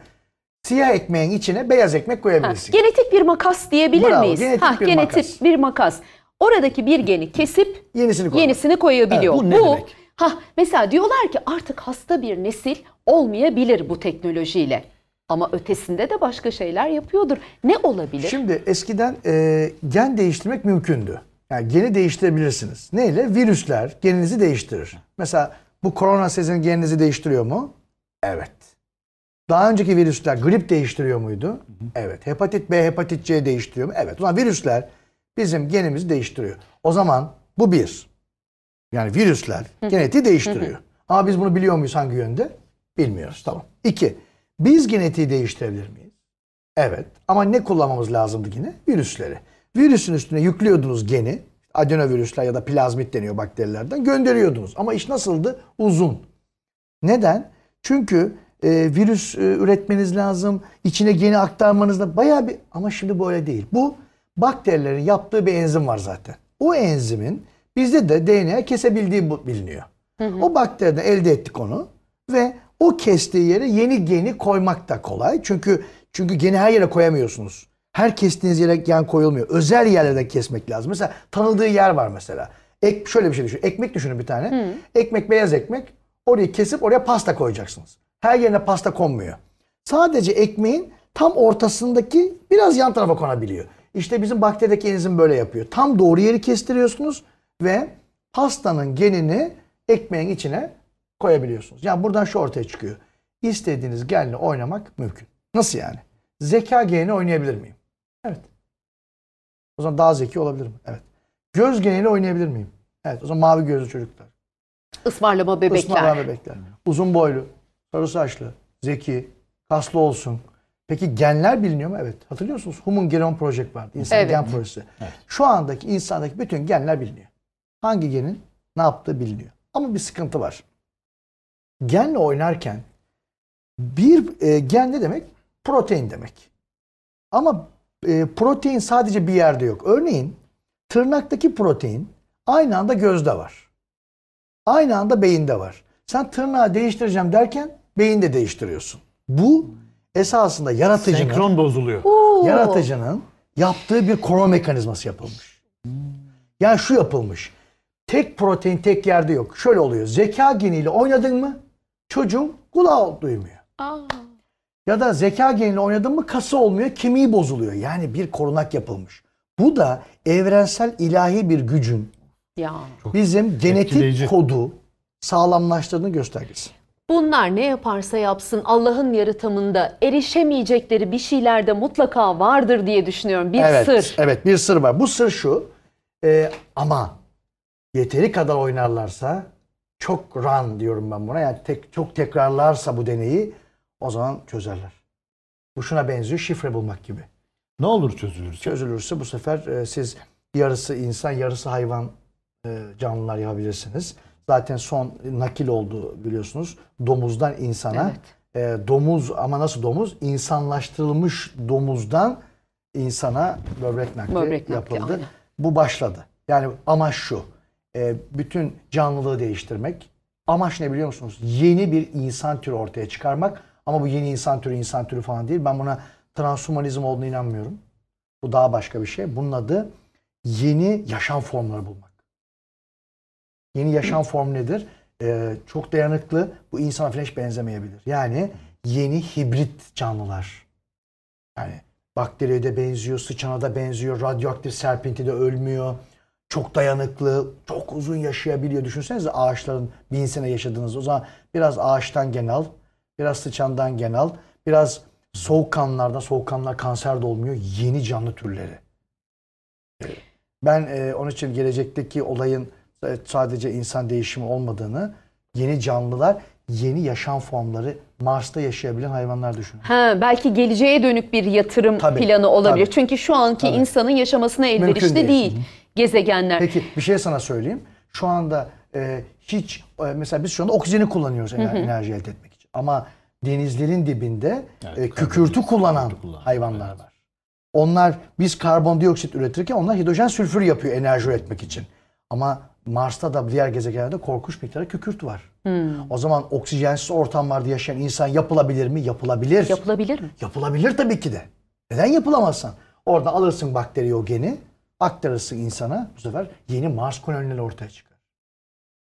Siyah ekmeğin içine beyaz ekmek koyabilirsin. Ha, genetik bir makas diyebilir Bravo, miyiz? Genetik, ha, bir, genetik makas. bir makas. Oradaki bir geni kesip yenisini, yenisini koyabiliyor. Evet, bu ne bu, demek? Ha, mesela diyorlar ki artık hasta bir nesil olmayabilir bu teknolojiyle. Ama ötesinde de başka şeyler yapıyordur. Ne olabilir? Şimdi eskiden e, gen değiştirmek mümkündü. Yani geni değiştirebilirsiniz. Neyle? Virüsler geninizi değiştirir. Mesela bu korona sizin geninizi değiştiriyor mu? Evet. Daha önceki virüsler grip değiştiriyor muydu? Evet. Hepatit B, hepatit C değiştiriyor mu? Evet. Ulan virüsler bizim genimizi değiştiriyor. O zaman bu bir. Yani virüsler hı genetiği değiştiriyor. Ama biz bunu biliyor muyuz hangi yönde? Bilmiyoruz. Tamam. İki. Biz genetiği değiştirebilir miyiz? Evet. Ama ne kullanmamız lazımdı yine? Virüsleri. Virüsün üstüne yüklüyordunuz geni. Adenovirüsler ya da plazmit deniyor bakterilerden. Gönderiyordunuz. Ama iş nasıldı? Uzun. Neden? Çünkü e, virüs e, üretmeniz lazım. içine geni aktarmanız lazım. Bayağı bir ama şimdi böyle değil. Bu bakterilerin yaptığı bir enzim var zaten. O enzimin bizde de DNA kesebildiği biliniyor. Hı hı. O bakteriden elde ettik onu ve o kestiği yere yeni geni koymak da kolay. Çünkü çünkü geni her yere koyamıyorsunuz. Her kestiğiniz yere yan koyulmuyor. Özel yerlerden kesmek lazım. Mesela tanıdığı yer var mesela. Ek, şöyle bir şey düşün. Ekmek düşünün bir tane. Hı. Ekmek beyaz ekmek. Orayı kesip oraya pasta koyacaksınız. Her yerine pasta konmuyor. Sadece ekmeğin tam ortasındaki biraz yan tarafa konabiliyor. İşte bizim bakterideki enzim böyle yapıyor. Tam doğru yeri kestiriyorsunuz ve pastanın genini ekmeğin içine koyabiliyorsunuz. Yani buradan şu ortaya çıkıyor. İstediğiniz genle oynamak mümkün. Nasıl yani? Zeka geni oynayabilir miyim? Evet. O zaman daha zeki olabilirim. Evet. Göz geneli oynayabilir miyim? Evet. O zaman mavi gözlü çocuklar. Ismarlama bebekler. Ismarlama bebekler. Uzun boylu, sarı saçlı, zeki, kaslı olsun. Peki genler biliniyor mu? Evet. Hatırlıyorsunuz Human Genome Project vardı. İnsan evet. gen projesi. Evet. Şu andaki insandaki bütün genler biliniyor. Hangi genin ne yaptığı biliniyor. Ama bir sıkıntı var. Genle oynarken bir e, gen ne demek? Protein demek. Ama e, protein sadece bir yerde yok. Örneğin tırnaktaki protein aynı anda gözde var. Aynı anda beyinde var. Sen tırnağı değiştireceğim derken beyin de değiştiriyorsun. Bu esasında yaratıcının senkron bozuluyor. Yaratıcının yaptığı bir koruma mekanizması yapılmış. Yani şu yapılmış. Tek protein tek yerde yok. Şöyle oluyor. Zeka geniyle oynadın mı çocuğun kulağı duymuyor. Aa. Ya da zeka geniyle oynadın mı kası olmuyor, kemiği bozuluyor. Yani bir korunak yapılmış. Bu da evrensel ilahi bir gücün ya. bizim genetik etkileyici. kodu sağlamlaştığını göstergesi. Bunlar ne yaparsa yapsın Allah'ın yaratımında erişemeyecekleri bir şeyler de mutlaka vardır diye düşünüyorum. Bir evet, sır. Evet bir sır var. Bu sır şu e, ama yeteri kadar oynarlarsa çok run diyorum ben buna yani tek, çok tekrarlarsa bu deneyi o zaman çözerler. Bu şuna benziyor şifre bulmak gibi. Ne olur çözülürse? Çözülürse bu sefer e, siz yarısı insan yarısı hayvan e, canlılar yapabilirsiniz. Zaten son nakil oldu biliyorsunuz. Domuzdan insana. Evet. E, domuz ama nasıl domuz? İnsanlaştırılmış domuzdan insana böbrek nakli, böbrek nakli yapıldı. Aynen. Bu başladı. Yani amaç şu. E, bütün canlılığı değiştirmek. Amaç ne biliyor musunuz? Yeni bir insan türü ortaya çıkarmak ama bu yeni insan türü, insan türü falan değil. Ben buna transhumanizm olduğunu inanmıyorum. Bu daha başka bir şey. Bunun adı yeni yaşam formları bulmak. Yeni yaşam formu nedir? Ee, çok dayanıklı, bu insana falan hiç benzemeyebilir. Yani yeni hibrit canlılar. Yani bakteriye de benziyor, sıçana da benziyor, radyoaktif serpinti de ölmüyor. Çok dayanıklı, çok uzun yaşayabiliyor. Düşünsenize ağaçların bin sene yaşadığınız. O zaman biraz ağaçtan genel biraz sıçandan genel, biraz soğuk kanlarda, soğuk kanlar kanser de olmuyor, yeni canlı türleri. Ee, ben e, onun için gelecekteki olayın e, sadece insan değişimi olmadığını, yeni canlılar, yeni yaşam formları Mars'ta yaşayabilen hayvanlar düşünüyorum. Ha, belki geleceğe dönük bir yatırım tabii, planı olabilir. Tabii, Çünkü şu anki tabii. insanın yaşamasına elverişli değil. değil gezegenler. Peki bir şey sana söyleyeyim. Şu anda e, hiç e, mesela biz şu anda oksijeni kullanıyoruz hı hı. enerji elde etmek ama denizlerin dibinde evet, e, kükürtü kullanan, kullanan hayvanlar evet. var. Onlar biz karbondioksit üretirken onlar hidrojen sülfür yapıyor enerji üretmek için. Ama Mars'ta da diğer gezegenlerde korkunç miktarda kükürt var. Hmm. O zaman oksijensiz ortamlarda yaşayan insan yapılabilir mi? Yapılabilir. Yapılabilir mi? Yapılabilir tabii ki de. Neden yapılamazsan? Orada alırsın bakteri o geni, aktarırsın insana. Bu sefer yeni Mars kolonileri ortaya çıkar.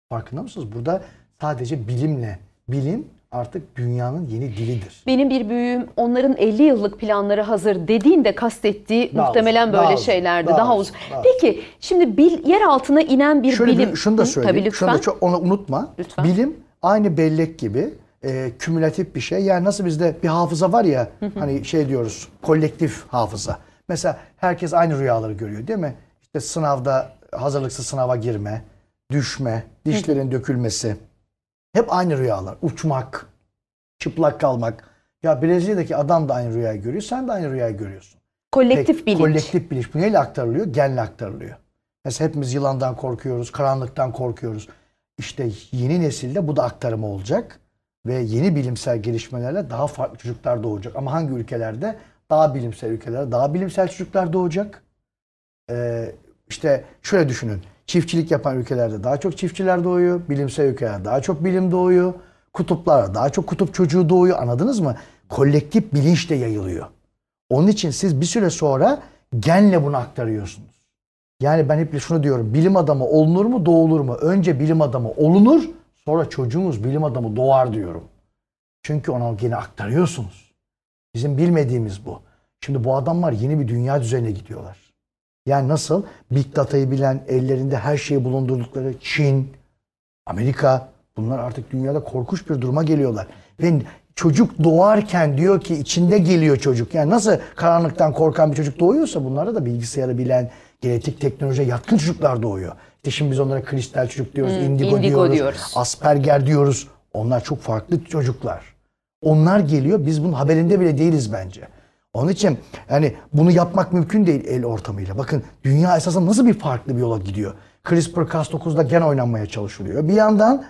Farkında mısınız? Burada sadece bilimle, bilim artık dünyanın yeni dilidir. Benim bir büyüğüm onların 50 yıllık planları hazır dediğinde kastettiği daha muhtemelen uzun, böyle daha şeylerdi. Daha, daha uzun. Daha Peki şimdi bil, yer altına inen bir Şöyle bilim. Bir, şunu da söyleyeyim. Tabii lütfen. Şunu da çok, onu unutma. Lütfen. Bilim aynı bellek gibi e, kümülatif bir şey. Yani nasıl bizde bir hafıza var ya hani şey diyoruz kolektif hafıza. Mesela herkes aynı rüyaları görüyor değil mi? İşte sınavda hazırlıksız sınava girme, düşme, dişlerin dökülmesi hep aynı rüyalar. Uçmak, çıplak kalmak. Ya Brezilya'daki adam da aynı rüyayı görüyor, sen de aynı rüyayı görüyorsun. Kolektif Peki, bilinç. Kolektif bilinç. Bu neyle aktarılıyor? Genle aktarılıyor. Mesela hepimiz yılandan korkuyoruz, karanlıktan korkuyoruz. İşte yeni nesilde bu da aktarımı olacak ve yeni bilimsel gelişmelerle daha farklı çocuklar doğacak. Ama hangi ülkelerde? Daha bilimsel ülkelerde daha bilimsel çocuklar doğacak. Ee, işte şöyle düşünün. Çiftçilik yapan ülkelerde daha çok çiftçiler doğuyor. Bilimsel ülkelerde daha çok bilim doğuyor. kutuplara daha çok kutup çocuğu doğuyor. Anladınız mı? Kolektif bilinç de yayılıyor. Onun için siz bir süre sonra genle bunu aktarıyorsunuz. Yani ben hep şunu diyorum. Bilim adamı olunur mu doğulur mu? Önce bilim adamı olunur. Sonra çocuğumuz bilim adamı doğar diyorum. Çünkü ona gene aktarıyorsunuz. Bizim bilmediğimiz bu. Şimdi bu adamlar yeni bir dünya düzenine gidiyorlar. Yani nasıl? Big Data'yı bilen, ellerinde her şeyi bulundurdukları Çin, Amerika bunlar artık dünyada korkunç bir duruma geliyorlar. Ve çocuk doğarken diyor ki içinde geliyor çocuk. Yani nasıl karanlıktan korkan bir çocuk doğuyorsa bunlarda da bilgisayarı bilen, genetik teknolojiye yatkın çocuklar doğuyor. İşte şimdi biz onlara kristal çocuk diyoruz, hmm, indigo, indigo diyoruz, diyoruz, asperger diyoruz. Onlar çok farklı çocuklar. Onlar geliyor, biz bunun haberinde bile değiliz bence. Onun için yani bunu yapmak mümkün değil el ortamıyla. Bakın dünya esasında nasıl bir farklı bir yola gidiyor. CRISPR-Cas9'da gen oynanmaya çalışılıyor. Bir yandan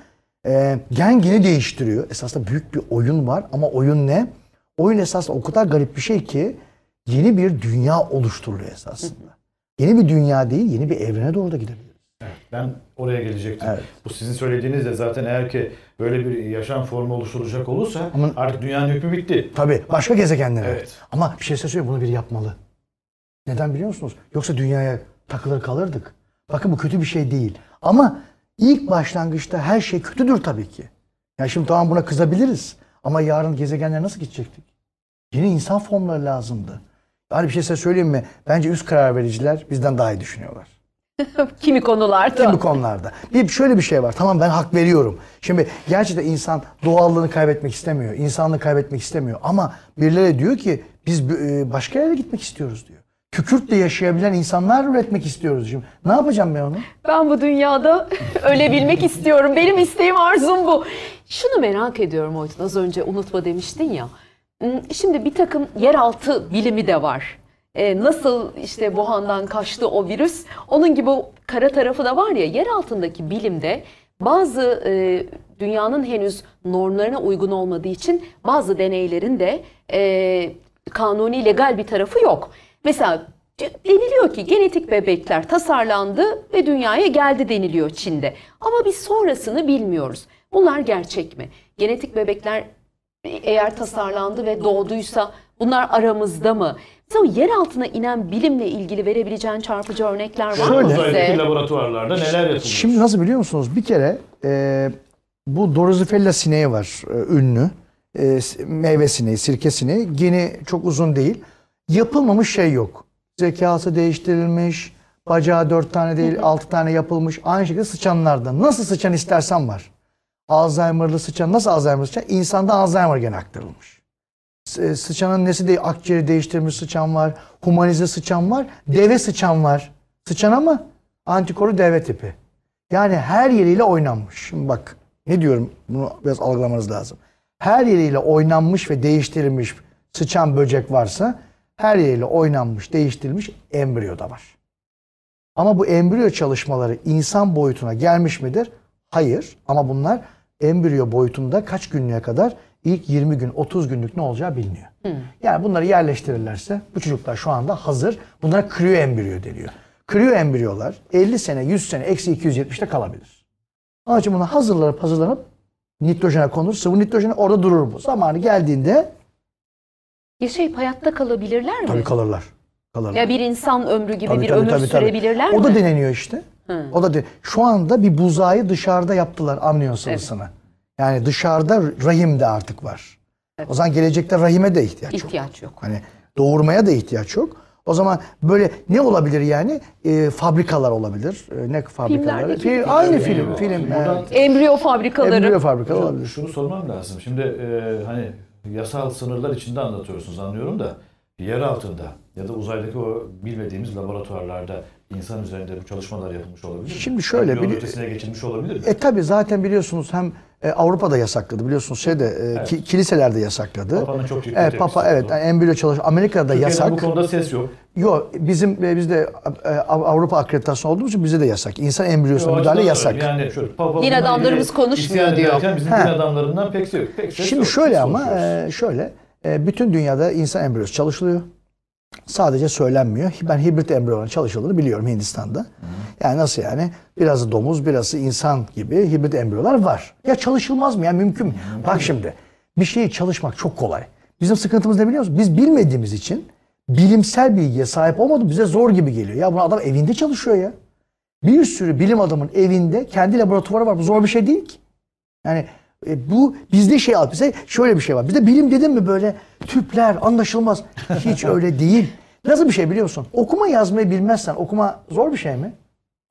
e, gen geni değiştiriyor. Esasında büyük bir oyun var ama oyun ne? Oyun esasında o kadar garip bir şey ki yeni bir dünya oluşturuluyor esasında. Yeni bir dünya değil, yeni bir evrene doğru da gidebilir. Ben oraya gelecektim. Evet. Bu sizin söylediğinizde zaten eğer ki böyle bir yaşam formu oluşturulacak olursa Ama, artık dünyanın hükmü bitti. Tabii. Başka gezegenler. Evet. Ama bir şey size söyleyeyim bunu bir yapmalı. Neden biliyor musunuz? Yoksa dünyaya takılır kalırdık. Bakın bu kötü bir şey değil. Ama ilk başlangıçta her şey kötüdür tabii ki. Ya yani şimdi tamam buna kızabiliriz. Ama yarın gezegenler nasıl gidecektik? Yeni insan formları lazımdı. Yani bir şey size söyleyeyim mi? Bence üst karar vericiler bizden daha iyi düşünüyorlar. *laughs* Kimi konularda. Kimi konularda. Bir şöyle bir şey var. Tamam ben hak veriyorum. Şimdi gerçekten insan doğallığını kaybetmek istemiyor. insanlığını kaybetmek istemiyor. Ama birileri diyor ki biz e, başka yere gitmek istiyoruz diyor. Kükürtle yaşayabilen insanlar üretmek istiyoruz şimdi. Ne yapacağım ben onu? Ben bu dünyada *laughs* ölebilmek istiyorum. Benim isteğim arzum bu. Şunu merak ediyorum Oytun. Az önce unutma demiştin ya. Hmm, şimdi bir takım yeraltı bilimi de var e, nasıl işte Wuhan'dan kaçtı o virüs onun gibi kara tarafı da var ya yer altındaki bilimde bazı e, dünyanın henüz normlarına uygun olmadığı için bazı deneylerin de e, kanuni legal bir tarafı yok. Mesela deniliyor ki genetik bebekler tasarlandı ve dünyaya geldi deniliyor Çin'de. Ama biz sonrasını bilmiyoruz. Bunlar gerçek mi? Genetik bebekler e, eğer tasarlandı ve doğduysa bunlar aramızda mı? Sen yer altına inen bilimle ilgili verebileceğin çarpıcı örnekler var Şöyle, mı size? laboratuvarlarda neler yapılıyor? Şimdi nasıl biliyor musunuz? Bir kere e, bu Dorozifella sineği var e, ünlü. E, s- meyve sineği, sirke sineği. Geni çok uzun değil. Yapılmamış şey yok. Zekası değiştirilmiş. Bacağı dört tane değil altı tane yapılmış. Aynı şekilde sıçanlarda. Nasıl sıçan istersen var. Alzheimer'lı sıçan. Nasıl Alzheimer'lı sıçan? İnsanda Alzheimer gene aktarılmış. Ee, sıçanın nesi de akciğeri değiştirmiş sıçan var. Humanize sıçan var. Deve sıçan var. Sıçan ama antikoru deve tipi. Yani her yeriyle oynanmış. Şimdi bak ne diyorum bunu biraz algılamanız lazım. Her yeriyle oynanmış ve değiştirilmiş sıçan böcek varsa her yeriyle oynanmış, değiştirilmiş embriyo da var. Ama bu embriyo çalışmaları insan boyutuna gelmiş midir? Hayır. Ama bunlar embriyo boyutunda kaç günlüğe kadar ilk 20 gün 30 günlük ne olacağı biliniyor. Hı. Yani bunları yerleştirirlerse bu çocuklar şu anda hazır. Bunlara kriyo embriyo deniyor. Kriyo embriyolar 50 sene 100 sene eksi 270'te kalabilir. Onun için buna hazırlanıp hazırlanıp nitrojene konur. Sıvı nitrojene orada durur bu. Zamanı geldiğinde yaşayıp hayatta kalabilirler mi? Tabii kalırlar. kalırlar. Ya bir insan ömrü gibi tabii, bir tabii, ömür tabii, tabii. sürebilirler o mi? O da deneniyor işte. Hı. O da de, şu anda bir buzağı dışarıda yaptılar amniyon sıvısını. Evet. Yani dışarıda rahim de artık var. Evet. O zaman gelecekte rahime de ihtiyaç, ihtiyaç yok. yok. Hani doğurmaya da ihtiyaç yok. O zaman böyle ne olabilir yani? E, fabrikalar olabilir. E, ne fabrikaları? Fil, aynı film. film, film evet. Embriyo fabrikaları. Embriyo fabrikaları olabilir. Şunu sormam lazım. Şimdi e, hani yasal sınırlar içinde anlatıyorsunuz anlıyorum da yer altında ya da uzaydaki o bilmediğimiz laboratuvarlarda insan üzerinde bu çalışmalar yapılmış olabilir mi? Şimdi şöyle bir geçilmiş olabilir mi? E tabi zaten biliyorsunuz hem e, Avrupa'da yasakladı biliyorsunuz şey de e, evet. ki, kiliseler yasakladı. Papa'nın çok ciddi evet, Papa evet yani embriyo çalış Amerika'da Türkiye'de yasak. bu konuda ses yok. Yok bizim e, bizde e, Avrupa akreditasyonu olduğumuz için bize de yasak. İnsan embriyosuna müdahale yasak. Yani şöyle, Papa din adamlarımız konuşmuyor diyor. Bizim ha. din adamlarından pek, şey pek ses Şimdi yok. şöyle Biz ama e, şöyle e, bütün dünyada insan embriyosu çalışılıyor sadece söylenmiyor. Ben hibrit embriyonun çalışıldığını biliyorum Hindistan'da. Hı. Yani nasıl yani? Biraz domuz, birazı insan gibi hibrit embriyolar var. Ya çalışılmaz mı? Ya mümkün mü? Hı. Bak şimdi bir şeyi çalışmak çok kolay. Bizim sıkıntımız ne biliyor musun? Biz bilmediğimiz için bilimsel bilgiye sahip olmadı bize zor gibi geliyor. Ya bu adam evinde çalışıyor ya. Bir sürü bilim adamın evinde kendi laboratuvarı var. Bu zor bir şey değil ki. Yani e, bu bizde şey al bize şöyle bir şey var. Bizde bilim dedim mi böyle tüpler anlaşılmaz. Hiç *laughs* öyle değil. Nasıl bir şey biliyor musun? Okuma yazmayı bilmezsen okuma zor bir şey mi?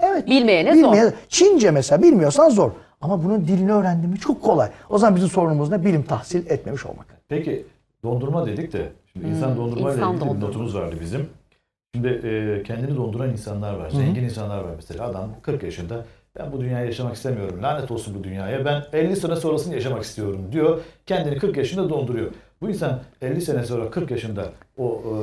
Evet. Bilmeyene bilmeye, zor. Çince mesela bilmiyorsan zor. Ama bunun dilini öğrendim mi çok kolay. O zaman bizim sorunumuz ne? Bilim tahsil etmemiş olmak. Peki dondurma dedik de şimdi hmm, insan dondurma ile ilgili dondurma. notumuz vardı bizim. Şimdi e, kendini donduran insanlar var. Zengin Hı-hı. insanlar var mesela. Adam 40 yaşında ben bu dünyayı yaşamak istemiyorum. Lanet olsun bu dünyaya. Ben 50 sene sonrasını yaşamak istiyorum diyor. Kendini 40 yaşında donduruyor. Bu insan 50 sene sonra 40 yaşında o e,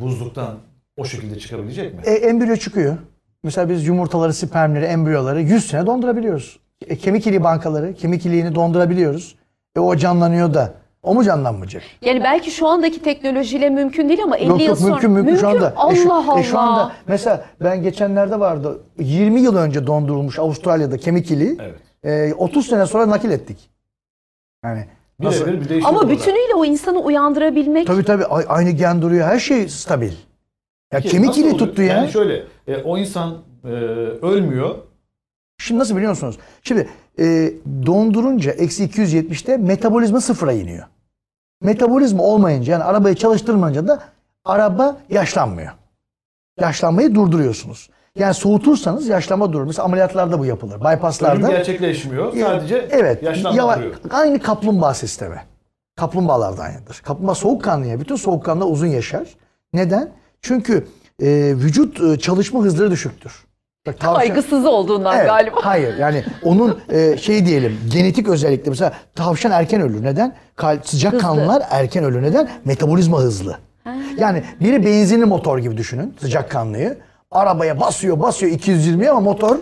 buzluktan o şekilde çıkabilecek mi? E, embriyo çıkıyor. Mesela biz yumurtaları, spermleri, embriyoları 100 sene dondurabiliyoruz. E, kemik iliği bankaları, kemik iliğini dondurabiliyoruz. E, o canlanıyor da o mu canlanmayacak? Yani belki şu andaki teknolojiyle mümkün değil ama 50 yok, yıl sonra. Mümkün, mümkün, e mümkün şu anda. Allah e Allah. E şu anda mesela ben geçenlerde vardı 20 yıl önce dondurulmuş Avustralya'da kemik iliği. Evet. E, 30 sene sonra nakil ettik. Yani nasıl? Bir, bir ama bütünüyle o insanı uyandırabilmek. Tabii tabii aynı gen duruyor her şey stabil. Ya Peki, kemik iliği tuttu yani. Yani şöyle e, o insan e, ölmüyor. Şimdi nasıl biliyorsunuz? Şimdi e, dondurunca eksi 270'te metabolizma sıfıra iniyor. Metabolizma olmayınca yani arabayı çalıştırmayınca da araba yaşlanmıyor. Yaşlanmayı durduruyorsunuz. Yani soğutursanız yaşlanma durur. Mesela ameliyatlarda bu yapılır. Bypasslarda. Ölüm gerçekleşmiyor. Ee, sadece evet, yaşlanma yavaş, Aynı kaplumbağa sistemi. Kaplumbağalardan aynıdır. Kaplumbağa soğukkanlı ya. Bütün soğukkanlı uzun yaşar. Neden? Çünkü e, vücut e, çalışma hızları düşüktür. Tavşan, Saygısız olduğundan evet, galiba. Hayır yani onun e, şey diyelim genetik özellikle mesela tavşan erken ölür. Neden? Kal, sıcak hızlı. kanlılar erken ölür. Neden? Metabolizma hızlı. Yani biri benzinli motor gibi düşünün sıcak kanlıyı. Arabaya basıyor basıyor 220 ama motor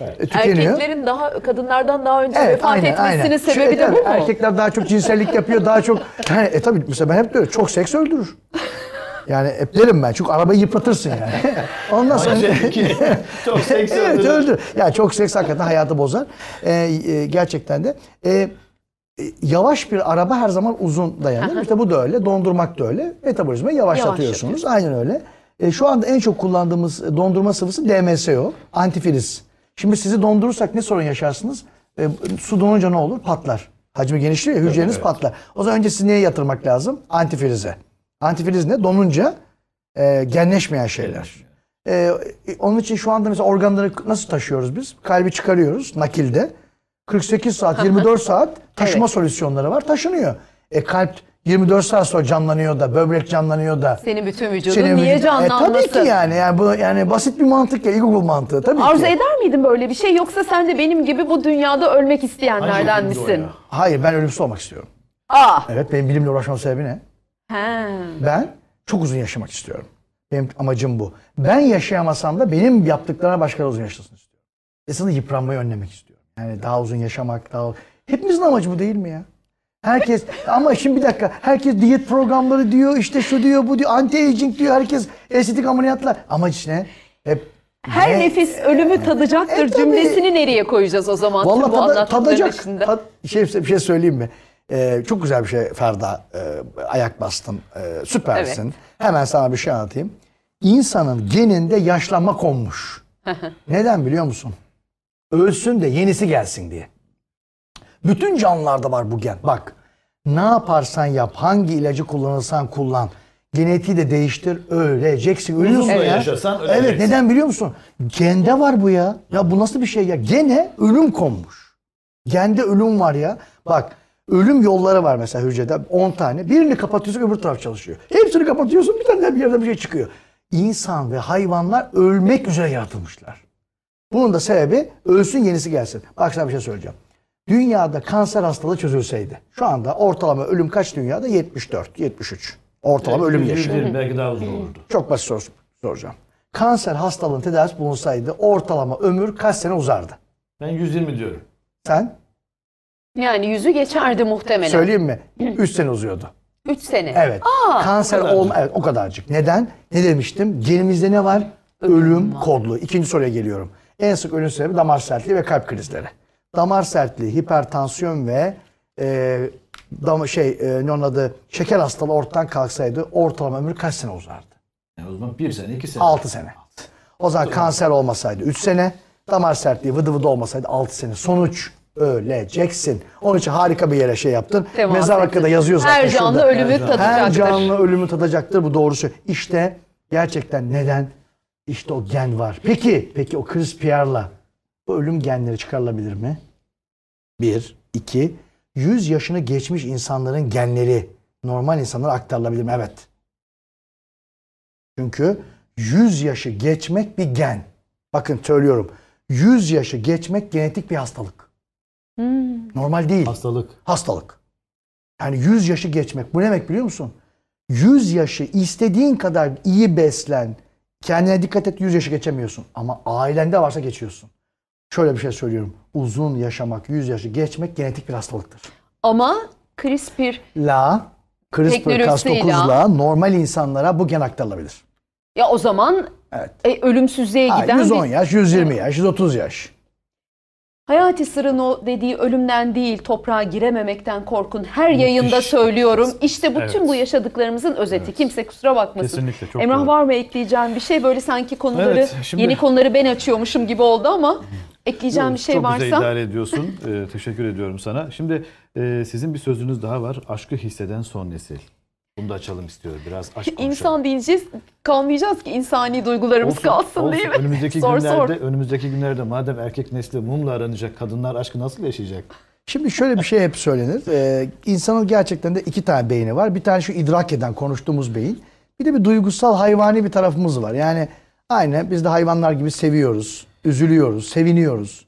Evet. Tükeniyor. Erkeklerin daha kadınlardan daha önce evet, vefat aynen, etmesinin aynen. Şey, sebebi Şu, de tabii, bu mu? Erkekler daha çok cinsellik yapıyor, daha çok yani e tabii mesela ben hep diyorum çok seks öldürür. Yani eplerim ben çünkü arabayı yıpratırsın yani. *laughs* Ondan sonra... Şey, *laughs* çok seks evet, öldür. Yani çok seks hakikaten hayatı bozar. Ee, e, gerçekten de. Ee, yavaş bir araba her zaman uzun dayanır. İşte bu da öyle. Dondurmak da öyle. Metabolizmayı yavaşlatıyorsunuz. Yavaş Aynen öyle. E, şu anda en çok kullandığımız e, dondurma sıvısı DMSO. Antifriz. Şimdi sizi dondurursak ne sorun yaşarsınız? E, su donunca ne olur? Patlar. Hacmi genişliyor ya hücreniz evet. patlar. O zaman önce sizi neye yatırmak lazım? Antifrize. Antifriz ne? Donunca e, genleşmeyen şeyler. E, onun için şu anda mesela organları nasıl taşıyoruz biz? Kalbi çıkarıyoruz nakilde. 48 saat, 24 *laughs* saat taşıma evet. solüsyonları var. Taşınıyor. E kalp 24 saat sonra canlanıyor da, böbrek canlanıyor da. Senin bütün vücudun senin niye vücudun... canlanmasın? E, tabii ki yani. Yani, bu, yani basit bir mantık ya. Google mantığı tabii Arzu ki. eder miydin böyle bir şey? Yoksa sen de benim gibi bu dünyada ölmek isteyenlerden Hayır, misin? Hayır ben ölümsüz olmak istiyorum. Aa. Evet benim bilimle uğraşmam sebebi ne? He. Ben çok uzun yaşamak istiyorum. Benim amacım bu. Ben yaşayamasam da benim yaptıklarına başkaları uzun yaşasın istiyorum. Esasında yıpranmayı önlemek istiyorum. Yani daha uzun yaşamak, daha... Hepimizin amacı bu değil mi ya? Herkes ama şimdi bir dakika herkes diyet programları diyor işte şu diyor bu diyor anti aging diyor herkes estetik ameliyatlar Amacı ne? Hep her ne? nefis ölümü e, tadacaktır e, cümlesini nereye koyacağız o zaman? Vallahi tada, tadacak. Tad, şey, bir şey söyleyeyim mi? Ee, çok güzel bir şey Ferda. Ee, ayak bastın. Ee, süpersin. Evet. Hemen sana bir şey anlatayım. İnsanın geninde yaşlanma konmuş. *laughs* Neden biliyor musun? Ölsün de yenisi gelsin diye. Bütün canlılarda var bu gen. Bak ne yaparsan yap, hangi ilacı kullanırsan kullan. Genetiği de değiştir, öleceksin. Ölüyorsun evet. ya. yaşasan Evet, neden biliyor musun? Gende var bu ya. Ya bu nasıl bir şey ya? Gene ölüm konmuş. Gende ölüm var ya. Bak ölüm yolları var mesela hücrede 10 tane. Birini kapatıyorsun öbür taraf çalışıyor. Hepsini kapatıyorsun bir tane daha bir yerden bir şey çıkıyor. İnsan ve hayvanlar ölmek üzere yaratılmışlar. Bunun da sebebi ölsün yenisi gelsin. Bak sana bir şey söyleyeceğim. Dünyada kanser hastalığı çözülseydi. Şu anda ortalama ölüm kaç dünyada? 74, 73. Ortalama ölüm yaşı. Belki daha uzun olurdu. Çok basit soru soracağım. Kanser hastalığının tedavisi bulunsaydı ortalama ömür kaç sene uzardı? Ben 120 diyorum. Sen? Yani yüzü geçerdi muhtemelen. Söyleyeyim mi? 3 sene uzuyordu. 3 sene. Evet. Aa, Kanser olma evet, o kadarcık. Neden? Ne demiştim? Genimizde ne var? Ölüm, Ölüm kodlu. İkinci soruya geliyorum. En sık ölüm sebebi damar sertliği ve kalp krizleri. Damar sertliği, hipertansiyon ve e, dam şey e, ne onun adı şeker hastalığı ortadan kalksaydı ortalama ömür kaç sene uzardı? Yani e, o zaman 1 sene, 2 sene. 6 sene. O zaman kanser olmasaydı 3 sene, damar sertliği vıdı vıdı olmasaydı 6 sene. Sonuç öleceksin. Onun için harika bir yere şey yaptın. Temas Mezar hakkında yazıyor zaten. Her canlı şurada. ölümü tadacaktır. Her canlı ölümü tadacaktır. Bu doğrusu. İşte gerçekten neden? İşte o gen var. Peki, peki o Chris Pierre'la bu ölüm genleri çıkarılabilir mi? Bir, iki, Yüz yaşını geçmiş insanların genleri normal insanlara aktarılabilir mi? Evet. Çünkü yüz yaşı geçmek bir gen. Bakın söylüyorum. Yüz yaşı geçmek genetik bir hastalık. Hmm. Normal değil. Hastalık. Hastalık. Yani 100 yaşı geçmek. Bu ne demek biliyor musun? 100 yaşı istediğin kadar iyi beslen, kendine dikkat et 100 yaşı geçemiyorsun. Ama ailende varsa geçiyorsun. Şöyle bir şey söylüyorum. Uzun yaşamak, 100 yaşı geçmek genetik bir hastalıktır. Ama CRISPR... La, CRISPR Cas9'la normal insanlara bu gen aktarılabilir. Ya o zaman evet. e, ölümsüzlüğe giden... 110 bir... yaş, 120 yaş, 130 yaş. Hayati sırrın o dediği ölümden değil toprağa girememekten korkun. Her Müthiş. yayında söylüyorum. İşte bu evet. bu yaşadıklarımızın özeti. Evet. Kimse kusura bakmasın. Kesinlikle çok Emrah doğru. var mı ekleyeceğim bir şey? Böyle sanki konuları evet, şimdi... yeni konuları ben açıyormuşum gibi oldu ama ekleyeceğim bir şey çok varsa. Çok güzel idare ediyorsun. *laughs* ee, teşekkür ediyorum sana. Şimdi e, sizin bir sözünüz daha var. Aşkı hisseden son nesil. Bunu da açalım istiyoruz biraz aşk konuşalım. İnsan diyeceğiz, kalmayacağız ki insani duygularımız olsun, kalsın olsun. değil mi? Önümüzdeki sor, günlerde, sor. önümüzdeki günlerde madem erkek nesli mumla aranacak, kadınlar aşkı nasıl yaşayacak? Şimdi şöyle bir şey hep söylenir. Ee, insanın gerçekten de iki tane beyni var. Bir tane şu idrak eden konuştuğumuz beyin. Bir de bir duygusal hayvani bir tarafımız var. Yani aynen biz de hayvanlar gibi seviyoruz, üzülüyoruz, seviniyoruz.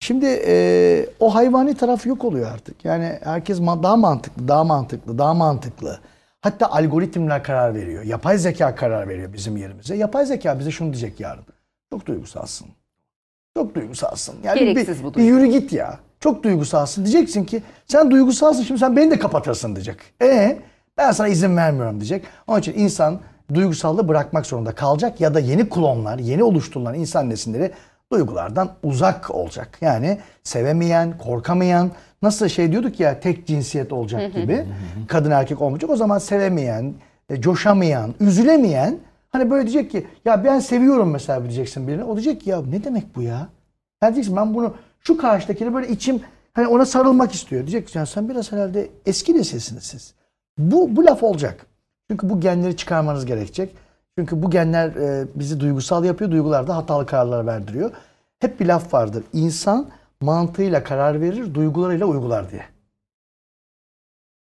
Şimdi e, o hayvani taraf yok oluyor artık. Yani herkes daha mantıklı, daha mantıklı, daha mantıklı. Hatta algoritmler karar veriyor. Yapay zeka karar veriyor bizim yerimize. Yapay zeka bize şunu diyecek yarın. Çok duygusalsın. Çok duygusalsın. Yani bir, bu bir yürü git ya. Çok duygusalsın. Diyeceksin ki sen duygusalsın şimdi sen beni de kapatırsın diyecek. E ben sana izin vermiyorum diyecek. Onun için insan duygusallığı bırakmak zorunda kalacak ya da yeni klonlar, yeni oluşturulan insan nesilleri duygulardan uzak olacak. Yani sevemeyen, korkamayan, nasıl şey diyorduk ya tek cinsiyet olacak gibi kadın erkek olmayacak. O zaman sevemeyen, e, coşamayan, üzülemeyen hani böyle diyecek ki ya ben seviyorum mesela diyeceksin birine. O diyecek ki ya ne demek bu ya? Ben diyeceksin ben bunu şu karşıdakine böyle içim hani ona sarılmak istiyor. Diyecek ki sen biraz herhalde eski nesilsiniz siz. Bu, bu laf olacak. Çünkü bu genleri çıkarmanız gerekecek. Çünkü bu genler e, bizi duygusal yapıyor, duygularda hatalı kararlar verdiriyor. Hep bir laf vardır. İnsan mantığıyla karar verir, duygularıyla uygular diye.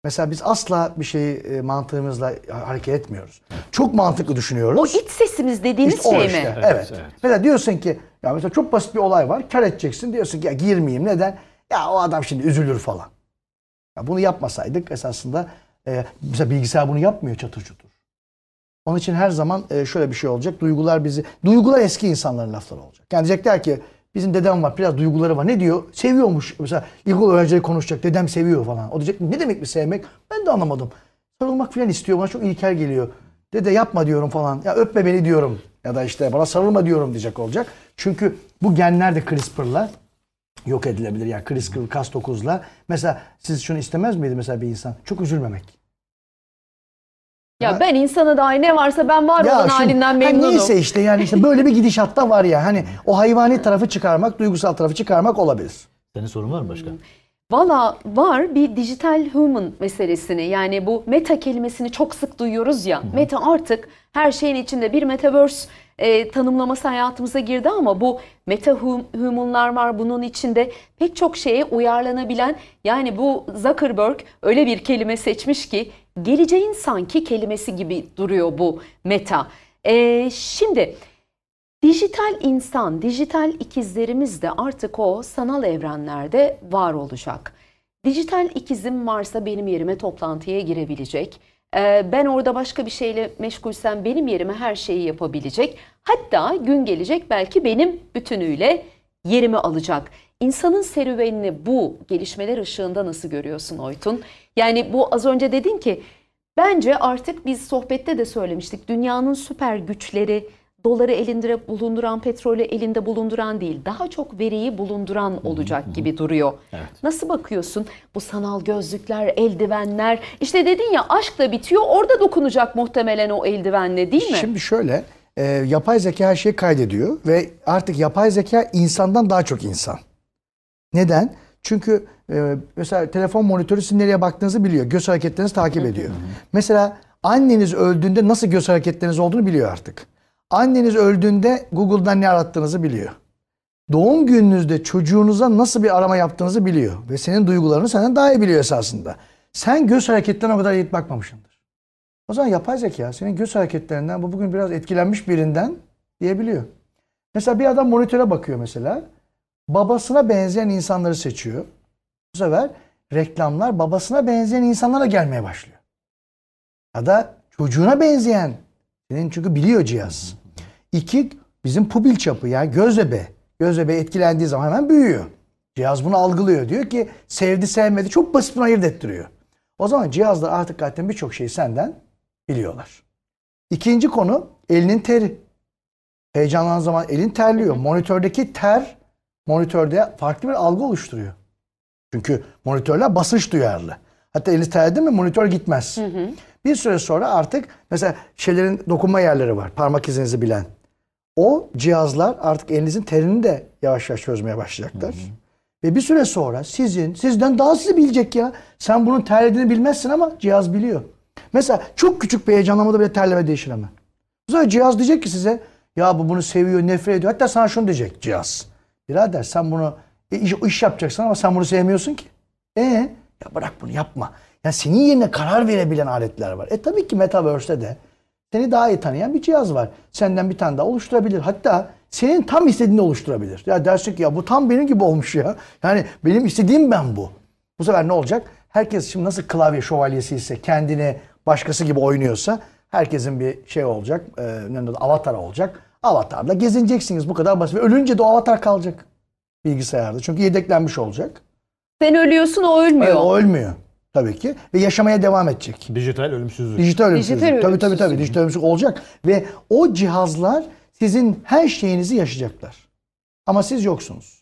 Mesela biz asla bir şeyi e, mantığımızla hareket etmiyoruz. Çok mantıklı düşünüyoruz. O iç sesimiz dediğiniz işte şey işte. mi? Evet, evet. evet. Mesela diyorsun ki ya mesela çok basit bir olay var. Kar edeceksin. Diyorsun ki ya girmeyeyim. Neden? Ya o adam şimdi üzülür falan. Ya bunu yapmasaydık esasında e, mesela bilgisayar bunu yapmıyor çatır çutur. Onun için her zaman e, şöyle bir şey olacak. Duygular bizi... Duygular eski insanların lafları olacak. Yani diyecekler ki bizim dedem var biraz duyguları var. Ne diyor? Seviyormuş. Mesela ilkokul öğrencileri konuşacak. Dedem seviyor falan. O diyecek ne demek mi sevmek? Ben de anlamadım. Sarılmak falan istiyor. Bana çok ilkel geliyor. Dede yapma diyorum falan. Ya öpme beni diyorum. Ya da işte bana sarılma diyorum diyecek olacak. Çünkü bu genler de CRISPR'la yok edilebilir. Yani CRISPR Cas9'la. Mesela siz şunu istemez miydi mesela bir insan? Çok üzülmemek. Ya ben insana dair ne varsa ben var ya olan şu, halinden memnunum. Hani neyse işte yani işte böyle bir gidişatta var ya. Hani o hayvani tarafı çıkarmak, duygusal tarafı çıkarmak olabilir. Senin sorun var mı başka? Hmm. Valla var bir dijital human meselesini yani bu meta kelimesini çok sık duyuyoruz ya. Hı hı. Meta artık her şeyin içinde bir metaverse e, tanımlaması hayatımıza girdi ama bu meta humunlar var bunun içinde pek çok şeye uyarlanabilen yani bu Zuckerberg öyle bir kelime seçmiş ki geleceğin sanki kelimesi gibi duruyor bu meta. E, şimdi dijital insan, dijital ikizlerimiz de artık o sanal evrenlerde var olacak. Dijital ikizim varsa benim yerime toplantıya girebilecek ee, ben orada başka bir şeyle meşgulsem benim yerime her şeyi yapabilecek. Hatta gün gelecek belki benim bütünüyle yerimi alacak. İnsanın serüvenini bu gelişmeler ışığında nasıl görüyorsun Oytun? Yani bu az önce dedin ki bence artık biz sohbette de söylemiştik dünyanın süper güçleri doları elinde bulunduran, petrolü elinde bulunduran değil, daha çok veriyi bulunduran olacak gibi duruyor. Evet. Nasıl bakıyorsun? Bu sanal gözlükler, eldivenler, işte dedin ya aşk da bitiyor, orada dokunacak muhtemelen o eldivenle değil mi? Şimdi şöyle, e, yapay zeka her şeyi kaydediyor ve artık yapay zeka insandan daha çok insan. Neden? Çünkü e, mesela telefon monitörü sizin nereye baktığınızı biliyor. Göz hareketlerinizi takip ediyor. mesela anneniz öldüğünde nasıl göz hareketleriniz olduğunu biliyor artık. Anneniz öldüğünde Google'dan ne arattığınızı biliyor. Doğum gününüzde çocuğunuza nasıl bir arama yaptığınızı biliyor. Ve senin duygularını senden daha iyi biliyor esasında. Sen göz hareketlerine o kadar iyi bakmamışsındır. O zaman yapay zeka senin göz hareketlerinden bu bugün biraz etkilenmiş birinden diyebiliyor. Mesela bir adam monitöre bakıyor mesela. Babasına benzeyen insanları seçiyor. Bu sefer reklamlar babasına benzeyen insanlara gelmeye başlıyor. Ya da çocuğuna benzeyen senin çünkü biliyor cihaz. İki bizim pubil çapı yani göz bebeği. etkilendiği zaman hemen büyüyor. Cihaz bunu algılıyor. Diyor ki sevdi sevmedi çok basit bunu ayırt ettiriyor. O zaman cihazlar artık zaten birçok şeyi senden biliyorlar. İkinci konu elinin teri. Heyecanlanan zaman elin terliyor. Monitördeki ter monitörde farklı bir algı oluşturuyor. Çünkü monitörler basınç duyarlı. Hatta eliniz terledi mi monitör gitmez. Hı hı. Bir süre sonra artık mesela şeylerin dokunma yerleri var. Parmak izinizi bilen. O cihazlar artık elinizin terini de yavaş yavaş çözmeye başlayacaklar. Hı hı. Ve bir süre sonra sizin, sizden daha sizi bilecek ya. Sen bunun terlediğini bilmezsin ama cihaz biliyor. Mesela çok küçük bir heyecanlamada bile terleme değişir hemen. Sonra cihaz diyecek ki size ya bu bunu seviyor, nefret ediyor. Hatta sana şunu diyecek cihaz. Birader sen bunu e, iş, iş yapacaksan ama sen bunu sevmiyorsun ki. E ya bırak bunu yapma. Yani senin yerine karar verebilen aletler var. E tabii ki Metaverse'de de seni daha iyi tanıyan bir cihaz var. Senden bir tane daha oluşturabilir. Hatta senin tam istediğini oluşturabilir. Ya dersin ki ya bu tam benim gibi olmuş ya. Yani benim istediğim ben bu. Bu sefer ne olacak? Herkes şimdi nasıl klavye şövalyesi ise kendini başkası gibi oynuyorsa herkesin bir şey olacak. E, avatar olacak. Avatarla gezineceksiniz bu kadar basit. Ve ölünce de o avatar kalacak bilgisayarda. Çünkü yedeklenmiş olacak. Sen ölüyorsun o ölmüyor. Evet, o ölmüyor. Tabii ki. Ve yaşamaya devam edecek. Dijital ölümsüzlük. Dijital ölümsüzlük. Dijital tabii tabii tabii. Dijital ölümsüzlük olacak. Ve o cihazlar sizin her şeyinizi yaşayacaklar. Ama siz yoksunuz.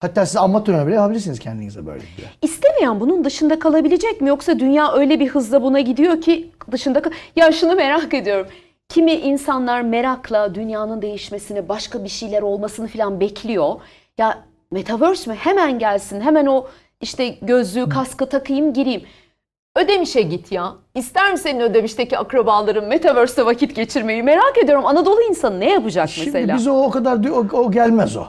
Hatta siz amatör bile yapabilirsiniz kendinize böylelikle. Şey. İstemeyen bunun dışında kalabilecek mi? Yoksa dünya öyle bir hızla buna gidiyor ki dışında... Ya şunu merak ediyorum. Kimi insanlar merakla dünyanın değişmesini, başka bir şeyler olmasını falan bekliyor. Ya Metaverse mi? Hemen gelsin. Hemen o işte gözlüğü, kaskı takayım gireyim. Ödemiş'e git ya. İster mi senin Ödemiş'teki akrabaların Metaverse'de vakit geçirmeyi? Merak ediyorum Anadolu insanı ne yapacak Şimdi mesela? Şimdi bize o, kadar o, o gelmez o.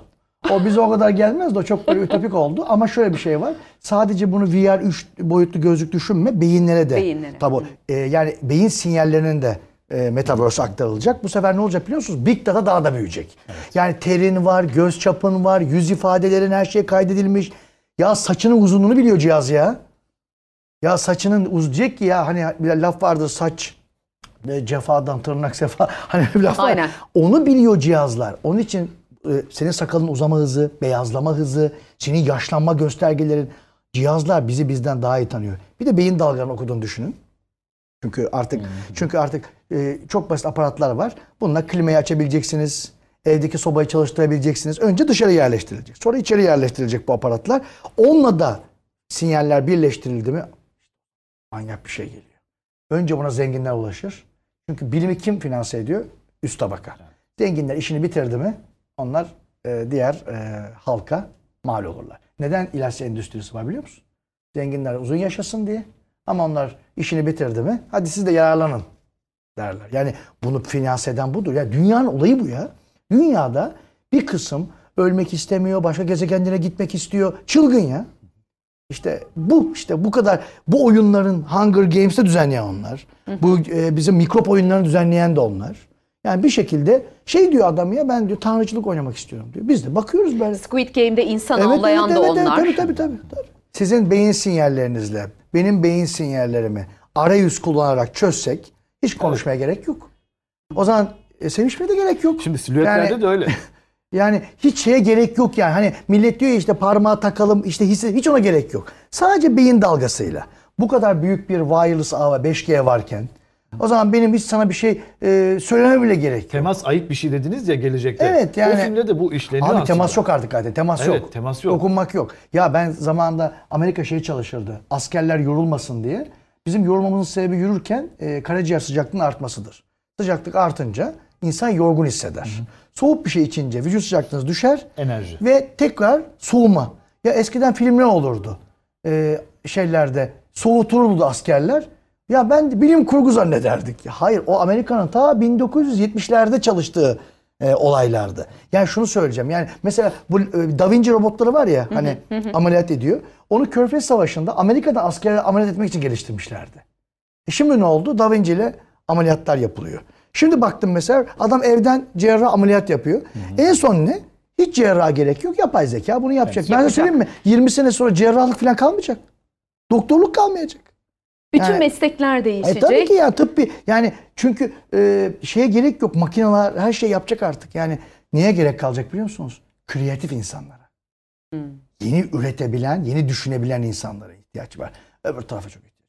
O bize o kadar gelmez de o çok böyle *laughs* ütopik oldu. Ama şöyle bir şey var. Sadece bunu VR 3 boyutlu gözlük düşünme. Beyinlere de. Beyinlere. Tabii. E, ee, yani beyin sinyallerinin de e, Metaverse aktarılacak. Bu sefer ne olacak biliyor biliyorsunuz? Big Data daha da büyüyecek. Evet. Yani terin var, göz çapın var, yüz ifadelerin her şey kaydedilmiş. Ya saçının uzunluğunu biliyor cihaz ya. Ya saçının uzayacak ki ya hani bir laf vardır saç cefadan tırnak sefa *laughs* hani bir laf Aynen. var. Onu biliyor cihazlar. Onun için e, senin sakalın uzama hızı, beyazlama hızı, senin yaşlanma göstergelerin cihazlar bizi bizden daha iyi tanıyor. Bir de beyin dalgalarını okuduğunu düşünün. Çünkü artık hmm. çünkü artık e, çok basit aparatlar var. Bununla klimayı açabileceksiniz. Evdeki sobayı çalıştırabileceksiniz. Önce dışarı yerleştirilecek. Sonra içeri yerleştirilecek bu aparatlar. Onunla da sinyaller birleştirildi mi manyak bir şey geliyor. Önce buna zenginler ulaşır. Çünkü bilimi kim finanse ediyor? Üst tabaka. Zenginler işini bitirdi mi onlar e, diğer e, halka mal olurlar. Neden ilaç endüstrisi var biliyor musun? Zenginler uzun yaşasın diye. Ama onlar işini bitirdi mi hadi siz de yararlanın derler. Yani bunu finanse eden budur. Ya yani dünyanın olayı bu ya. Dünyada bir kısım ölmek istemiyor, başka gezegenlere gitmek istiyor. Çılgın ya. İşte bu işte bu kadar bu oyunların Hunger Games'te düzenleyen onlar. Bu e, bizim mikrop oyunlarını düzenleyen de onlar. Yani bir şekilde şey diyor adam ya ben diyor tanrıçılık oynamak istiyorum diyor. Biz de bakıyoruz böyle. Squid Game'de insan evet, avlayan evet, evet, da evet, onlar. tabii, tabii, tabii, tabii. Sizin beyin sinyallerinizle benim beyin sinyallerimi arayüz kullanarak çözsek hiç konuşmaya evet. gerek yok. O zaman e, sevişmeye de gerek yok. Şimdi silüetlerde yani, de öyle. *laughs* yani hiç şeye gerek yok yani. Hani millet diyor ya işte parmağı takalım işte hisse hiç ona gerek yok. Sadece beyin dalgasıyla. Bu kadar büyük bir wireless ağa ve 5G varken o zaman benim hiç sana bir şey e, söylememe bile gerek Temas ayıp bir şey dediniz ya gelecekte. Evet yani. O filmde de bu işleniyor Abi aslında. temas yok artık zaten. Temas evet, yok. Evet temas yok. Dokunmak yok. Ya ben zamanında Amerika şey çalışırdı. Askerler yorulmasın diye. Bizim yorulmamızın sebebi yürürken e, karaciğer sıcaklığının artmasıdır. Sıcaklık artınca insan yorgun hisseder. Hı hı. Soğuk bir şey içince vücut sıcaklığınız düşer. Enerji. Ve tekrar soğuma. Ya eskiden film ne olurdu? Ee, şeylerde soğutulurdu askerler. Ya ben bilim kurgu zannederdik. Hayır o Amerika'nın ta 1970'lerde çalıştığı e, olaylardı. Yani şunu söyleyeceğim. Yani mesela bu e, Da Vinci robotları var ya hani ameliyat ediyor. Onu Körfez Savaşı'nda Amerika'da askerleri ameliyat etmek için geliştirmişlerdi. E şimdi ne oldu? Da Vinci ile ameliyatlar yapılıyor. Şimdi baktım mesela adam evden cerrah ameliyat yapıyor. Hı hı. En son ne? Hiç cerrah gerek yok. Yapay zeka bunu yapacak. Evet, ben de söyleyeyim mi? 20 sene sonra cerrahlık falan kalmayacak. Doktorluk kalmayacak. Bütün yani, meslekler değişecek. E, tabii ki ya tıbbi. Yani çünkü e, şeye gerek yok. Makineler her şey yapacak artık. Yani neye gerek kalacak biliyor musunuz? Kreatif insanlara. Hmm. Yeni üretebilen, yeni düşünebilen insanlara ihtiyaç var. Öbür tarafa çok ihtiyaç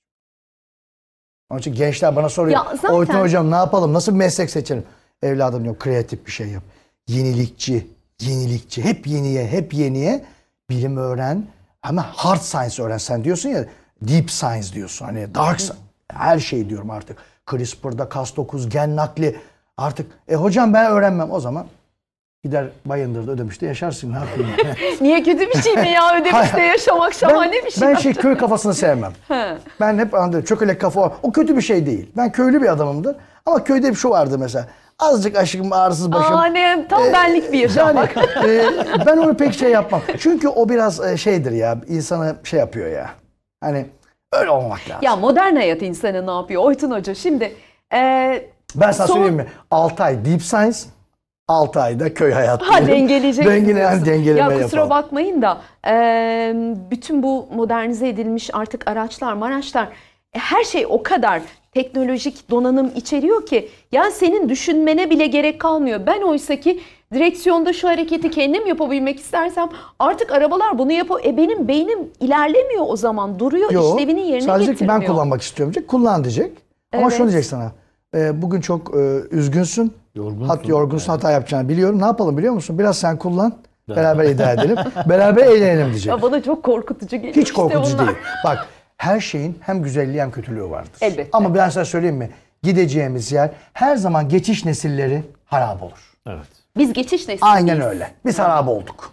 onun için gençler bana soruyor. Ya zaten... Orta hocam ne yapalım? Nasıl bir meslek seçelim? Evladım yok kreatif bir şey yap. Yenilikçi, yenilikçi. Hep yeniye, hep yeniye. Bilim öğren. Ama hard science öğren. Sen diyorsun ya deep science diyorsun. Hani dark science. Her şey diyorum artık. CRISPR'da Cas9 gen nakli. Artık e hocam ben öğrenmem o zaman Gider Bayındır'da Ödemiş'te yaşarsın. Ne yapayım? *laughs* Niye kötü bir şey mi ya Ödemiş'te yaşamak şahane bir şey. Ben şey köy kafasını sevmem. ben hep anladım çökelek kafa o. o kötü bir şey değil. Ben köylü bir adamımdır. Ama köyde bir şu vardı mesela. Azıcık aşkım ağrısız başım. Annem tam ee, benlik bir yaşam. Yani, e, ben onu pek şey yapmam. Çünkü o biraz e, şeydir ya insanı şey yapıyor ya. Hani öyle olmak lazım. Ya modern hayat insanı ne yapıyor? Oytun Hoca şimdi... E, ben sana son... söyleyeyim mi? 6 ay Deep Science 6 ayda köy hayatı. Ha dengeleyecek. Dengele, yani dengeleme Ya kusura yapalım. bakmayın da e, bütün bu modernize edilmiş artık araçlar maraçlar e, her şey o kadar teknolojik donanım içeriyor ki ya senin düşünmene bile gerek kalmıyor. Ben oysa ki direksiyonda şu hareketi kendim yapabilmek istersem artık arabalar bunu yapıyor. E benim beynim ilerlemiyor o zaman duruyor Yo, işlevini yerine sadece getirmiyor. Sadece ben kullanmak istiyorum diyecek kullan diyecek. Ama evet. şunu diyecek sana e, bugün çok e, üzgünsün. Yorgunsun. Hat, yorgunsun yani. hata yapacağını biliyorum. Ne yapalım biliyor musun? Biraz sen kullan. *laughs* Beraber idare edelim. beraber eğlenelim diyecek. Ya bana çok korkutucu geliyor. Hiç korkutucu işte değil. Bak her şeyin hem güzelliği hem kötülüğü vardır. Elbette. Ama ben sana söyleyeyim mi? Gideceğimiz yer her zaman geçiş nesilleri harap olur. Evet. Biz geçiş nesiliyiz. Aynen öyle. Biz harap olduk.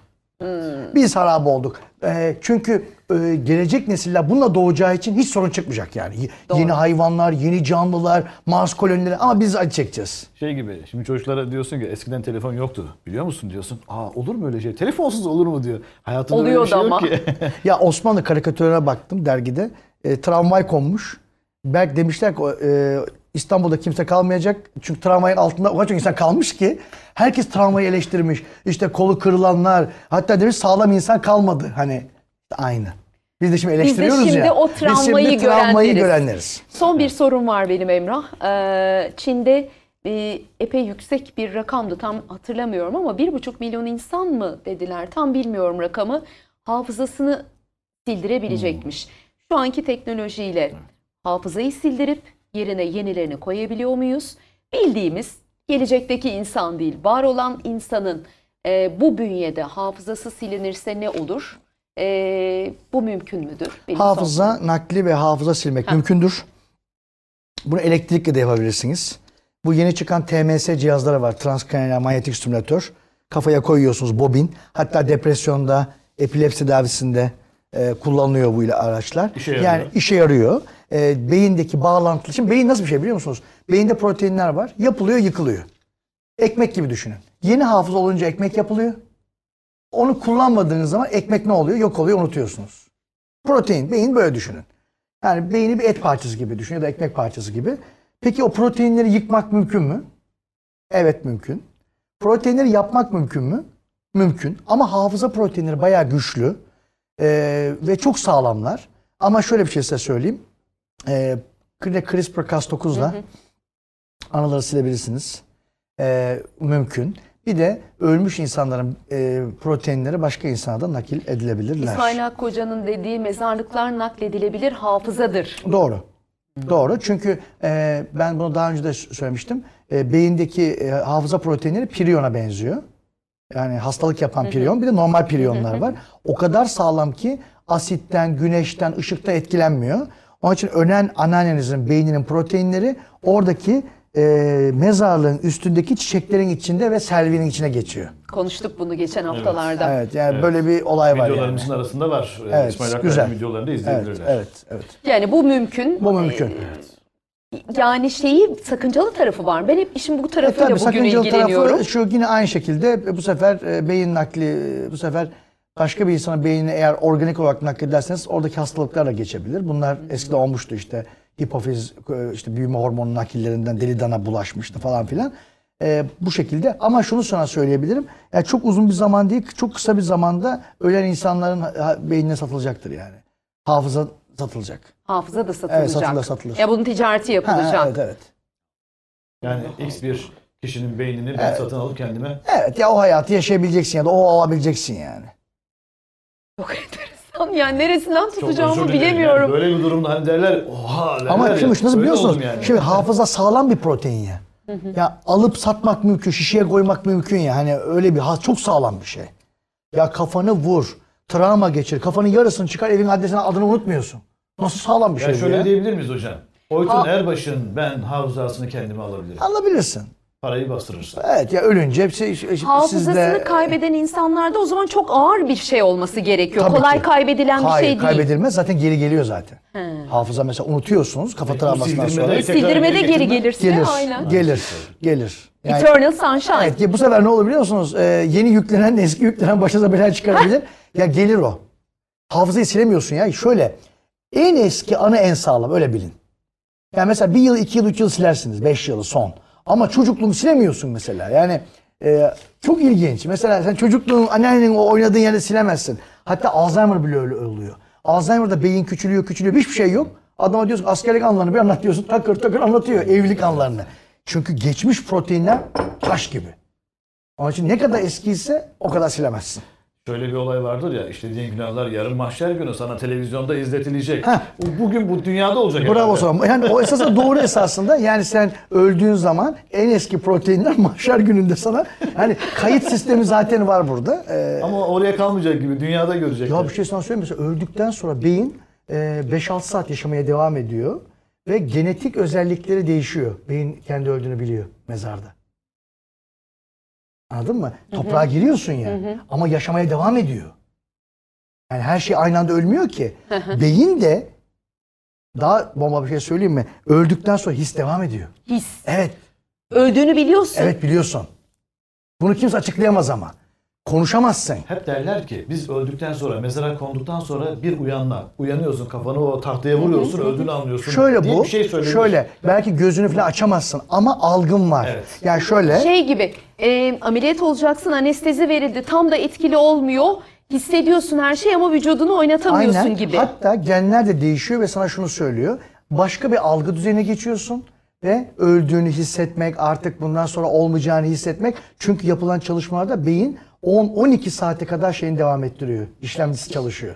Biz harap olduk. Ee, çünkü e, gelecek nesiller bununla doğacağı için hiç sorun çıkmayacak yani. Doğru. Yeni hayvanlar, yeni canlılar, Mars kolonileri ama biz acı çekeceğiz. Şey gibi şimdi çocuklara diyorsun ki eskiden telefon yoktu biliyor musun diyorsun. Aa olur mu öyle şey? Telefonsuz olur mu diyor. Hayatında Oluyor öyle bir şey ama. yok ki. *laughs* ya Osmanlı karikatürüne baktım dergide. E, tramvay konmuş. Belki demişler ki e, İstanbul'da kimse kalmayacak. Çünkü tramvayın altında o kadar çok insan kalmış ki herkes tramvayı eleştirmiş. İşte kolu kırılanlar. Hatta demiş sağlam insan kalmadı. Hani aynı. Biz de şimdi eleştiriyoruz ya. Biz de şimdi ya. o travmayı, şimdi travmayı görenleriz. görenleriz. Son bir sorum var benim Emrah. Ee, Çin'de epey yüksek bir rakamdı tam hatırlamıyorum ama bir buçuk milyon insan mı dediler tam bilmiyorum rakamı hafızasını sildirebilecekmiş. Hmm. Şu anki teknolojiyle hafızayı sildirip yerine yenilerini koyabiliyor muyuz? Bildiğimiz gelecekteki insan değil, var olan insanın e, bu bünyede hafızası silinirse ne olur? E, bu mümkün müdür? Benim hafıza sorumlu. nakli ve hafıza silmek ha. mümkündür. Bunu elektrikle de yapabilirsiniz. Bu yeni çıkan TMS cihazları var. Transkranial manyetik stimülatör. Kafaya koyuyorsunuz bobin. Hatta depresyonda, epilepsi tedavisinde e, kullanılıyor bu ile araçlar. İşe yani işe yarıyor e, beyindeki bağlantılı. için beyin nasıl bir şey biliyor musunuz? Beyinde proteinler var. Yapılıyor, yıkılıyor. Ekmek gibi düşünün. Yeni hafıza olunca ekmek yapılıyor. Onu kullanmadığınız zaman ekmek ne oluyor? Yok oluyor, unutuyorsunuz. Protein, beyin böyle düşünün. Yani beyni bir et parçası gibi düşünün ya da ekmek parçası gibi. Peki o proteinleri yıkmak mümkün mü? Evet mümkün. Proteinleri yapmak mümkün mü? Mümkün. Ama hafıza proteinleri bayağı güçlü ee, ve çok sağlamlar. Ama şöyle bir şey size söyleyeyim. E, crispr cas 9'la anıları silebilirsiniz. E, mümkün. Bir de ölmüş insanların e, proteinleri başka insana nakil edilebilirler. İsmail Hakkı dediği mezarlıklar nakledilebilir hafızadır. Doğru. Doğru çünkü e, ben bunu daha önce de söylemiştim. E, beyindeki e, hafıza proteinleri piriyona benziyor. Yani hastalık yapan piriyon bir de normal piriyonlar var. O kadar sağlam ki asitten, güneşten, ışıkta etkilenmiyor. Onun için ölen anneannenizin beyninin proteinleri oradaki e, mezarlığın üstündeki çiçeklerin içinde ve selvinin içine geçiyor. Konuştuk bunu geçen haftalarda. Evet, yani evet. böyle bir olay var Videolarımızın yani. arasında var. E, evet, İsmail Hakkı'nın güzel. videolarını da izleyebilirler. Evet, evet, evet. Yani bu mümkün. Bu mümkün. Evet. Yani şeyi sakıncalı tarafı var. Ben hep işin bu tarafıyla e, tabii, bugün ilgileniyorum. Tarafı şu yine aynı şekilde e, bu sefer e, beyin nakli bu sefer Başka bir insanın beynine eğer organik olarak naklederseniz oradaki hastalıklar da geçebilir. Bunlar eskiden olmuştu işte hipofiz e, işte büyüme hormonu nakillerinden deli dana bulaşmıştı falan filan. Ee, bu şekilde ama şunu sana söyleyebilirim. Yani çok uzun bir zaman değil, çok kısa bir zamanda ölen insanların beynine satılacaktır yani. Hafıza satılacak. Hafıza da satılacak. Evet, satılır, satılır. Ya bunun ticareti yapılacak. Ha, evet, evet. Yani X bir kişinin beynini evet. ben satın alıp kendime... Evet ya o hayatı yaşayabileceksin ya da o alabileceksin yani. Çok enteresan. Yani neresinden tutacağımı bilemiyorum. Yani böyle bir durumda hani derler oha derler Ama şimdi nasıl biliyorsunuz? Yani. Şimdi hafıza sağlam bir protein ya. Ya alıp satmak mümkün, şişeye koymak mümkün ya. Hani öyle bir çok sağlam bir şey. Ya kafanı vur, travma geçir, kafanın yarısını çıkar, evin adresini adını unutmuyorsun. Nasıl sağlam bir ya şey şöyle ya? Şöyle diyebilir miyiz hocam? Oytun ha. Erbaş'ın ben hafızasını kendime alabilirim. Alabilirsin parayı bastırırsa. Evet ya ölünce hepsi şey, şey Hafızasını sizde... kaybeden insanlarda o zaman çok ağır bir şey olması gerekiyor. Tabii Kolay ki. kaybedilen Hayır, bir şey değil. Hayır kaybedilmez zaten geri geliyor zaten. He. Hafıza mesela unutuyorsunuz kafa e, travmasından sonra. Sildirmede geri gelirse gelir, aynen. Gelir, gelir. Yani, Eternal Sunshine. Evet, bu sefer ne olur biliyor musunuz? Ee, yeni yüklenen eski yüklenen başınıza bela çıkarabilir. *laughs* ya gelir o. Hafızayı silemiyorsun ya. Şöyle en eski anı en sağlam öyle bilin. Yani mesela bir yıl, iki yıl, üç yıl silersiniz. Beş yılı son. Ama çocukluğunu silemiyorsun mesela. Yani e, çok ilginç. Mesela sen çocukluğun anneannenin o oynadığın yerde silemezsin. Hatta Alzheimer bile öyle oluyor. Alzheimer'da beyin küçülüyor küçülüyor. Hiçbir şey yok. Adama diyorsun askerlik anlarını bir anlatıyorsun Takır takır anlatıyor evlilik anlarını Çünkü geçmiş proteinler taş gibi. Onun için ne kadar eskiyse o kadar silemezsin. Şöyle bir olay vardır ya işlediğin günahlar yarın mahşer günü sana televizyonda izletilecek. Heh. Bugün bu dünyada olacak. Bravo Soran. Yani o esasında doğru esasında yani sen öldüğün zaman en eski proteinler *laughs* mahşer gününde sana hani kayıt sistemi zaten var burada. Ee, Ama oraya kalmayacak gibi dünyada görecek. Ya bir şey sana söyleyeyim mesela öldükten sonra beyin e, 5-6 saat yaşamaya devam ediyor ve genetik özellikleri değişiyor. Beyin kendi öldüğünü biliyor mezarda. Anladın mı? Hı-hı. Toprağa giriyorsun yani. Ama yaşamaya devam ediyor. Yani her şey aynı anda ölmüyor ki. *laughs* Beyin de daha bomba bir şey söyleyeyim mi? Öldükten sonra his devam ediyor. His. Evet. Öldüğünü biliyorsun. Evet biliyorsun. Bunu kimse açıklayamaz ama konuşamazsın. Hep derler ki biz öldükten sonra, mezara konduktan sonra bir uyanma. Uyanıyorsun kafanı o tahtaya vuruyorsun, öldüğünü anlıyorsun. Şöyle bu, bir şey şöyle belki gözünü falan açamazsın ama algın var. Evet. Yani şöyle Şey gibi e, ameliyat olacaksın anestezi verildi tam da etkili olmuyor. Hissediyorsun her şey ama vücudunu oynatamıyorsun aynen gibi. hatta genler de değişiyor ve sana şunu söylüyor. Başka bir algı düzenine geçiyorsun ve öldüğünü hissetmek, artık bundan sonra olmayacağını hissetmek. Çünkü yapılan çalışmalarda beyin 10-12 saate kadar şeyin devam ettiriyor. İşlemcisi çalışıyor.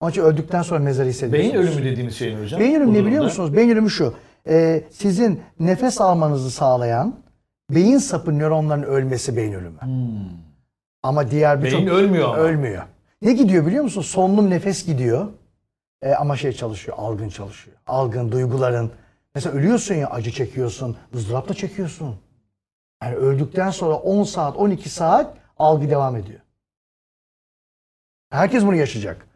Onun öldükten sonra mezarı hissediyorsunuz. Beyin ölümü dediğimiz şey mi hocam? Beyin ölümü ne biliyor musunuz? Beyin ölümü şu. E, sizin nefes almanızı sağlayan beyin sapı nöronların ölmesi beyin ölümü. Hmm. Ama diğer birçok... Beyin çok, ölmüyor ama. Ölmüyor. Ne gidiyor biliyor musunuz? Solunum nefes gidiyor. E, ama şey çalışıyor, algın çalışıyor. Algın, duyguların. Mesela ölüyorsun ya acı çekiyorsun, ızdırap da çekiyorsun. Yani öldükten sonra 10 saat, 12 saat algı devam ediyor. Herkes bunu yaşayacak.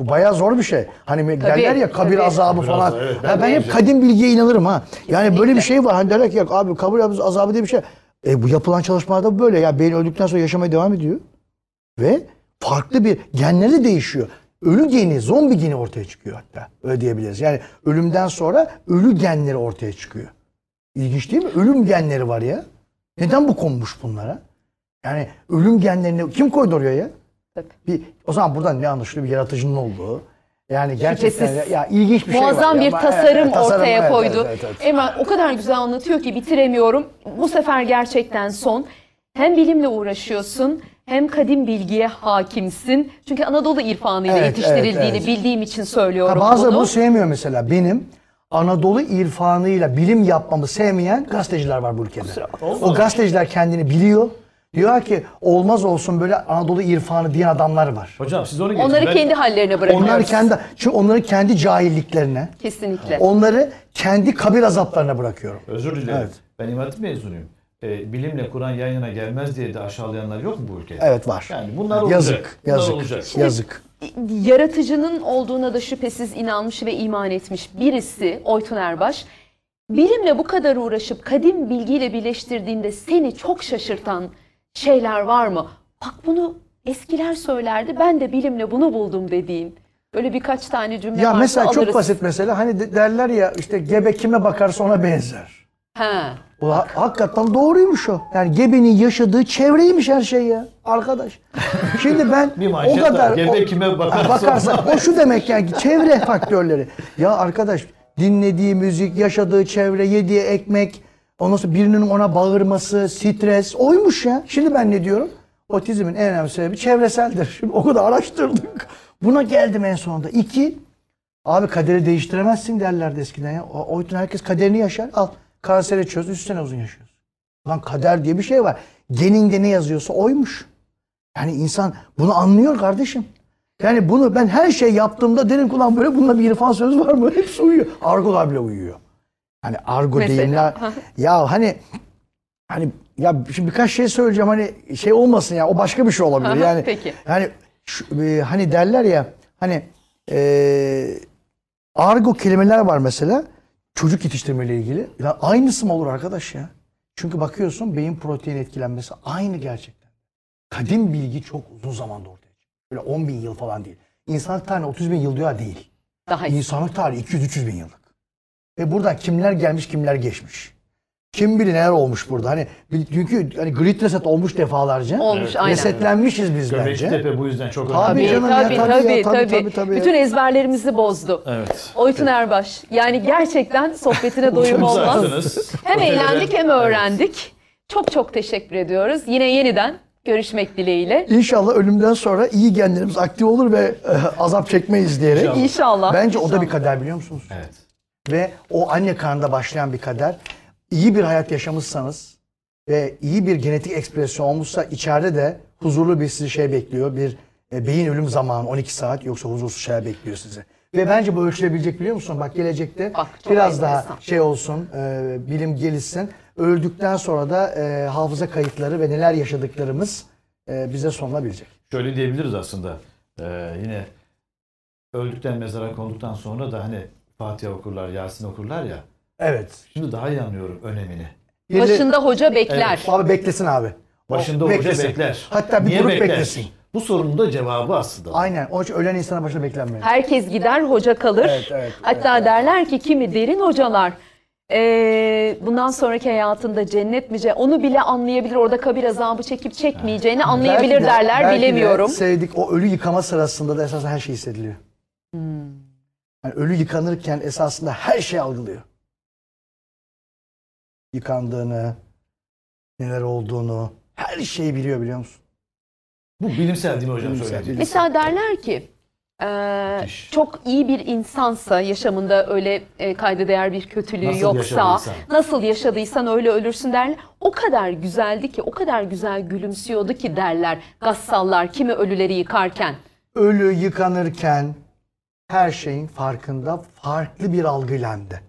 Bu bayağı zor bir şey. Hani tabii, derler ya kabir tabii. azabı kabir falan. Azabı, evet, ben, ben hep kadim bilgiye inanırım ha. Yani böyle bir şey var. Hani derler ki ya abi kabir azabı diye bir şey. E, bu yapılan çalışmalarda böyle. Ya beyin öldükten sonra yaşamaya devam ediyor. Ve farklı bir genleri değişiyor. Ölü geni, zombi geni ortaya çıkıyor hatta. Öyle diyebiliriz. Yani ölümden sonra ölü genleri ortaya çıkıyor. İlginç değil mi? Ölüm genleri var ya. Neden bu konmuş bunlara? Yani ölüm genlerini kim koydu oraya ya? Tabii. Bir, o zaman buradan ne anlaşılıyor? Bir yaratıcının olduğu. Yani gerçekten ya ilginç bir Muazzam şey var. Muazzam bir ya. tasarım ortaya evet, koydu. Evet, evet, evet. Ama o kadar güzel anlatıyor ki bitiremiyorum. Bu sefer gerçekten son. Hem bilimle uğraşıyorsun hem kadim bilgiye hakimsin. Çünkü Anadolu irfanıyla evet, yetiştirildiğini evet, evet. bildiğim için söylüyorum ha, bazıları bunu. bunu sevmiyor mesela. Benim Anadolu irfanıyla bilim yapmamı sevmeyen gazeteciler var bu ülkede. O gazeteciler kendini biliyor. Diyor ki olmaz olsun böyle Anadolu irfanı diyen adamlar var. Hocam siz onu Onları Ben- kendi hallerine bırakıyoruz. Onlar kendi çünkü onların kendi cahilliklerine, Kesinlikle. onları kendi kabir azaplarına bırakıyorum. Özür dilerim. Evet. Ben İmam mezunuyum. Ee, bilimle Kur'an yan yana gelmez diye de aşağılayanlar yok mu bu ülkede? Evet var. Yani bunlar olacak. yazık, Bunlar yazık, olacak. yazık. Yaratıcının olduğuna da şüphesiz inanmış ve iman etmiş birisi Oytun Erbaş. Bilimle bu kadar uğraşıp kadim bilgiyle birleştirdiğinde seni çok şaşırtan şeyler var mı? Bak bunu eskiler söylerdi ben de bilimle bunu buldum dediğin. Böyle birkaç tane cümle Ya var mesela çok basit mesela hani derler ya işte gebe kime bakarsa ona benzer. Ha. Ula hakikaten doğruymuş o. Yani gebenin yaşadığı çevreymiş her şey ya arkadaş. Şimdi ben o kadar gebe o, kime bakarsa, bakarsa o şu demek yani çevre faktörleri. Ya arkadaş dinlediği müzik, yaşadığı çevre, yediği ekmek, Ondan sonra birinin ona bağırması, stres oymuş ya. Şimdi ben ne diyorum? Otizmin en önemli sebebi çevreseldir. *laughs* Şimdi o kadar araştırdık. Buna geldim en sonunda. İki, abi kaderi değiştiremezsin derlerdi eskiden ya. O, o yüzden herkes kaderini yaşar. Al kanseri çöz, üç sene uzun yaşıyoruz. Lan kader diye bir şey var. Geninde ne yazıyorsa oymuş. Yani insan bunu anlıyor kardeşim. Yani bunu ben her şey yaptığımda derim ki ulan böyle bununla bir irfan söz var mı? Hepsi uyuyor. Argolar bile uyuyor. Hani argo Mesela. deyimler. ya hani hani ya şimdi birkaç şey söyleyeceğim hani şey olmasın ya o başka bir şey olabilir. Yani Peki. yani şu, e, hani derler ya hani e, argo kelimeler var mesela çocuk yetiştirme ile ilgili. Ya aynısı mı olur arkadaş ya? Çünkü bakıyorsun beyin protein etkilenmesi aynı gerçekten. Kadim bilgi çok uzun zamanda ortaya çıkıyor. Böyle 10 bin yıl falan değil. İnsanlık tarihi 30 bin yıl diyor değil. Daha iyi. İnsanlık tarihi 200-300 bin yıllık. Ve buradan kimler gelmiş kimler geçmiş. Kim bilir neler olmuş burada. Hani çünkü hani grid reset olmuş defalarca. Olmuş evet. aynen. Resetlenmişiz biz Göbekli bence. Tepe bu yüzden çok önemli. Tabii canım tabii, ya, tabii, tabii, ya, tabii, tabii, tabii, tabii. Bütün ezberlerimizi bozdu. Evet. Oytun evet. Erbaş. Yani gerçekten sohbetine doyum olmaz. hem eğlendik hem öğrendik. Evet. Çok çok teşekkür ediyoruz. Yine yeniden görüşmek dileğiyle. İnşallah ölümden sonra iyi genlerimiz aktif olur ve e, azap çekmeyiz diyerek. İnşallah. Bence İnşallah. o da bir kader biliyor musunuz? Evet ve o anne karnında başlayan bir kader. İyi bir hayat yaşamışsanız ve iyi bir genetik ekspresyon olmuşsa içeride de huzurlu bir sizi şey bekliyor. Bir e, beyin ölüm zamanı 12 saat yoksa huzursuz şey bekliyor sizi. Ve bence bu ölçülebilecek biliyor musun? Bak gelecekte Bak, biraz enteresan. daha şey olsun, e, bilim gelişsin. Öldükten sonra da e, hafıza kayıtları ve neler yaşadıklarımız e, bize sonlanabilecek. Şöyle diyebiliriz aslında. Ee, yine öldükten mezara konduktan sonra da hani Fatiha okurlar, Yasin okurlar ya. Evet. Şimdi daha iyi anlıyorum önemini. Başında hoca bekler. Abi beklesin abi. Başında hoca bekler. Hatta bir Niye grup beklesin. Bu sorunun da cevabı aslında. Aynen. Onun ölen insana başına beklenmeli. Herkes gider, hoca kalır. Evet, evet, Hatta derler ki kimi derin hocalar eee, bundan sonraki hayatında cennet mi ce- onu bile anlayabilir. Orada kabir azabı çekip çekmeyeceğini anlayabilir Belki de- derler belki de bilemiyorum. sevdik o ölü yıkama sırasında da esasen her şey hissediliyor. Hmm. Yani ölü yıkanırken esasında her şey algılıyor. Yıkandığını, neler olduğunu, her şeyi biliyor biliyor musun? Bu bilimsel değil mi hocam bilimsel, söylediğiniz? Mesela derler ki e, çok iyi bir insansa yaşamında öyle e, kayda değer bir kötülüğü nasıl yoksa nasıl yaşadıysan öyle ölürsün derler. O kadar güzeldi ki o kadar güzel gülümsüyordu ki derler gassallar kimi ölüleri yıkarken. Ölü yıkanırken her şeyin farkında farklı bir algılandı.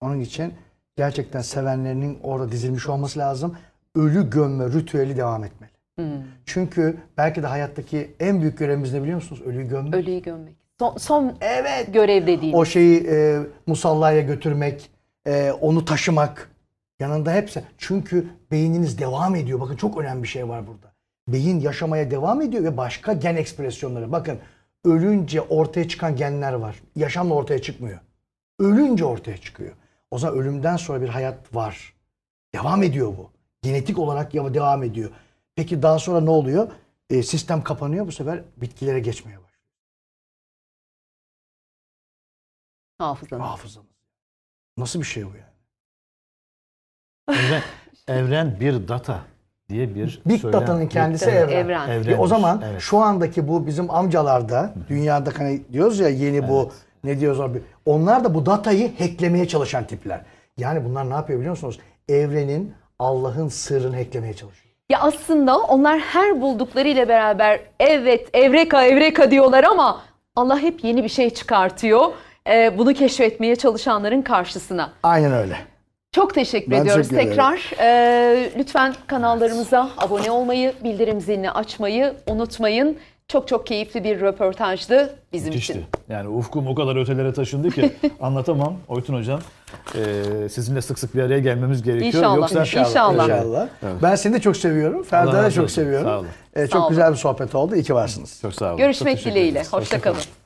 Onun için gerçekten sevenlerinin orada dizilmiş olması lazım. Ölü gömme ritüeli devam etmeli. Hmm. Çünkü belki de hayattaki en büyük görevimiz ne biliyor musunuz? Ölüyü gömmek. Ölüyü gömmek. Son, son evet. görev dediğim. O şeyi e, musallaya götürmek, e, onu taşımak. Yanında hepsi. Çünkü beyniniz devam ediyor. Bakın çok önemli bir şey var burada. Beyin yaşamaya devam ediyor ve başka gen ekspresyonları. Bakın ölünce ortaya çıkan genler var. Yaşamla ortaya çıkmıyor. Ölünce ortaya çıkıyor. O zaman ölümden sonra bir hayat var. Devam ediyor bu. Genetik olarak devam ediyor. Peki daha sonra ne oluyor? E, sistem kapanıyor bu sefer bitkilere geçmeye başlıyor. Hafızamız. Hafızamız. Nasıl bir şey bu yani? evren, evren bir data diye bir Big Data'nın kendisi Big evren. evren. evren. E, o zaman evet. şu andaki bu bizim amcalarda dünyada hani diyoruz ya yeni evet. bu ne diyoruz abi onlar da bu datayı hacklemeye çalışan tipler. Yani bunlar ne yapıyor biliyor musunuz? Evrenin Allah'ın sırrını hacklemeye çalışıyor. Ya aslında onlar her bulduklarıyla beraber evet evreka evreka diyorlar ama Allah hep yeni bir şey çıkartıyor. Ee, bunu keşfetmeye çalışanların karşısına. Aynen öyle. Çok teşekkür ben ediyoruz tekrar. Ee, lütfen kanallarımıza abone olmayı, bildirim zilini açmayı unutmayın. Çok çok keyifli bir röportajdı bizim Müthişti. için. Yani ufkum o kadar ötelere taşındı ki *laughs* anlatamam Oytun Hocam. E, sizinle sık sık bir araya gelmemiz gerekiyor. İnşallah. Yoksa inşallah. inşallah. inşallah. Evet. Ben seni de çok seviyorum. Ferda'yı çok seviyorum. Sağ olun. E, çok sağ güzel bir sohbet oldu. İyi ki varsınız. Çok sağ olun. Görüşmek dileğiyle. Hoşçakalın. Hoşça kalın.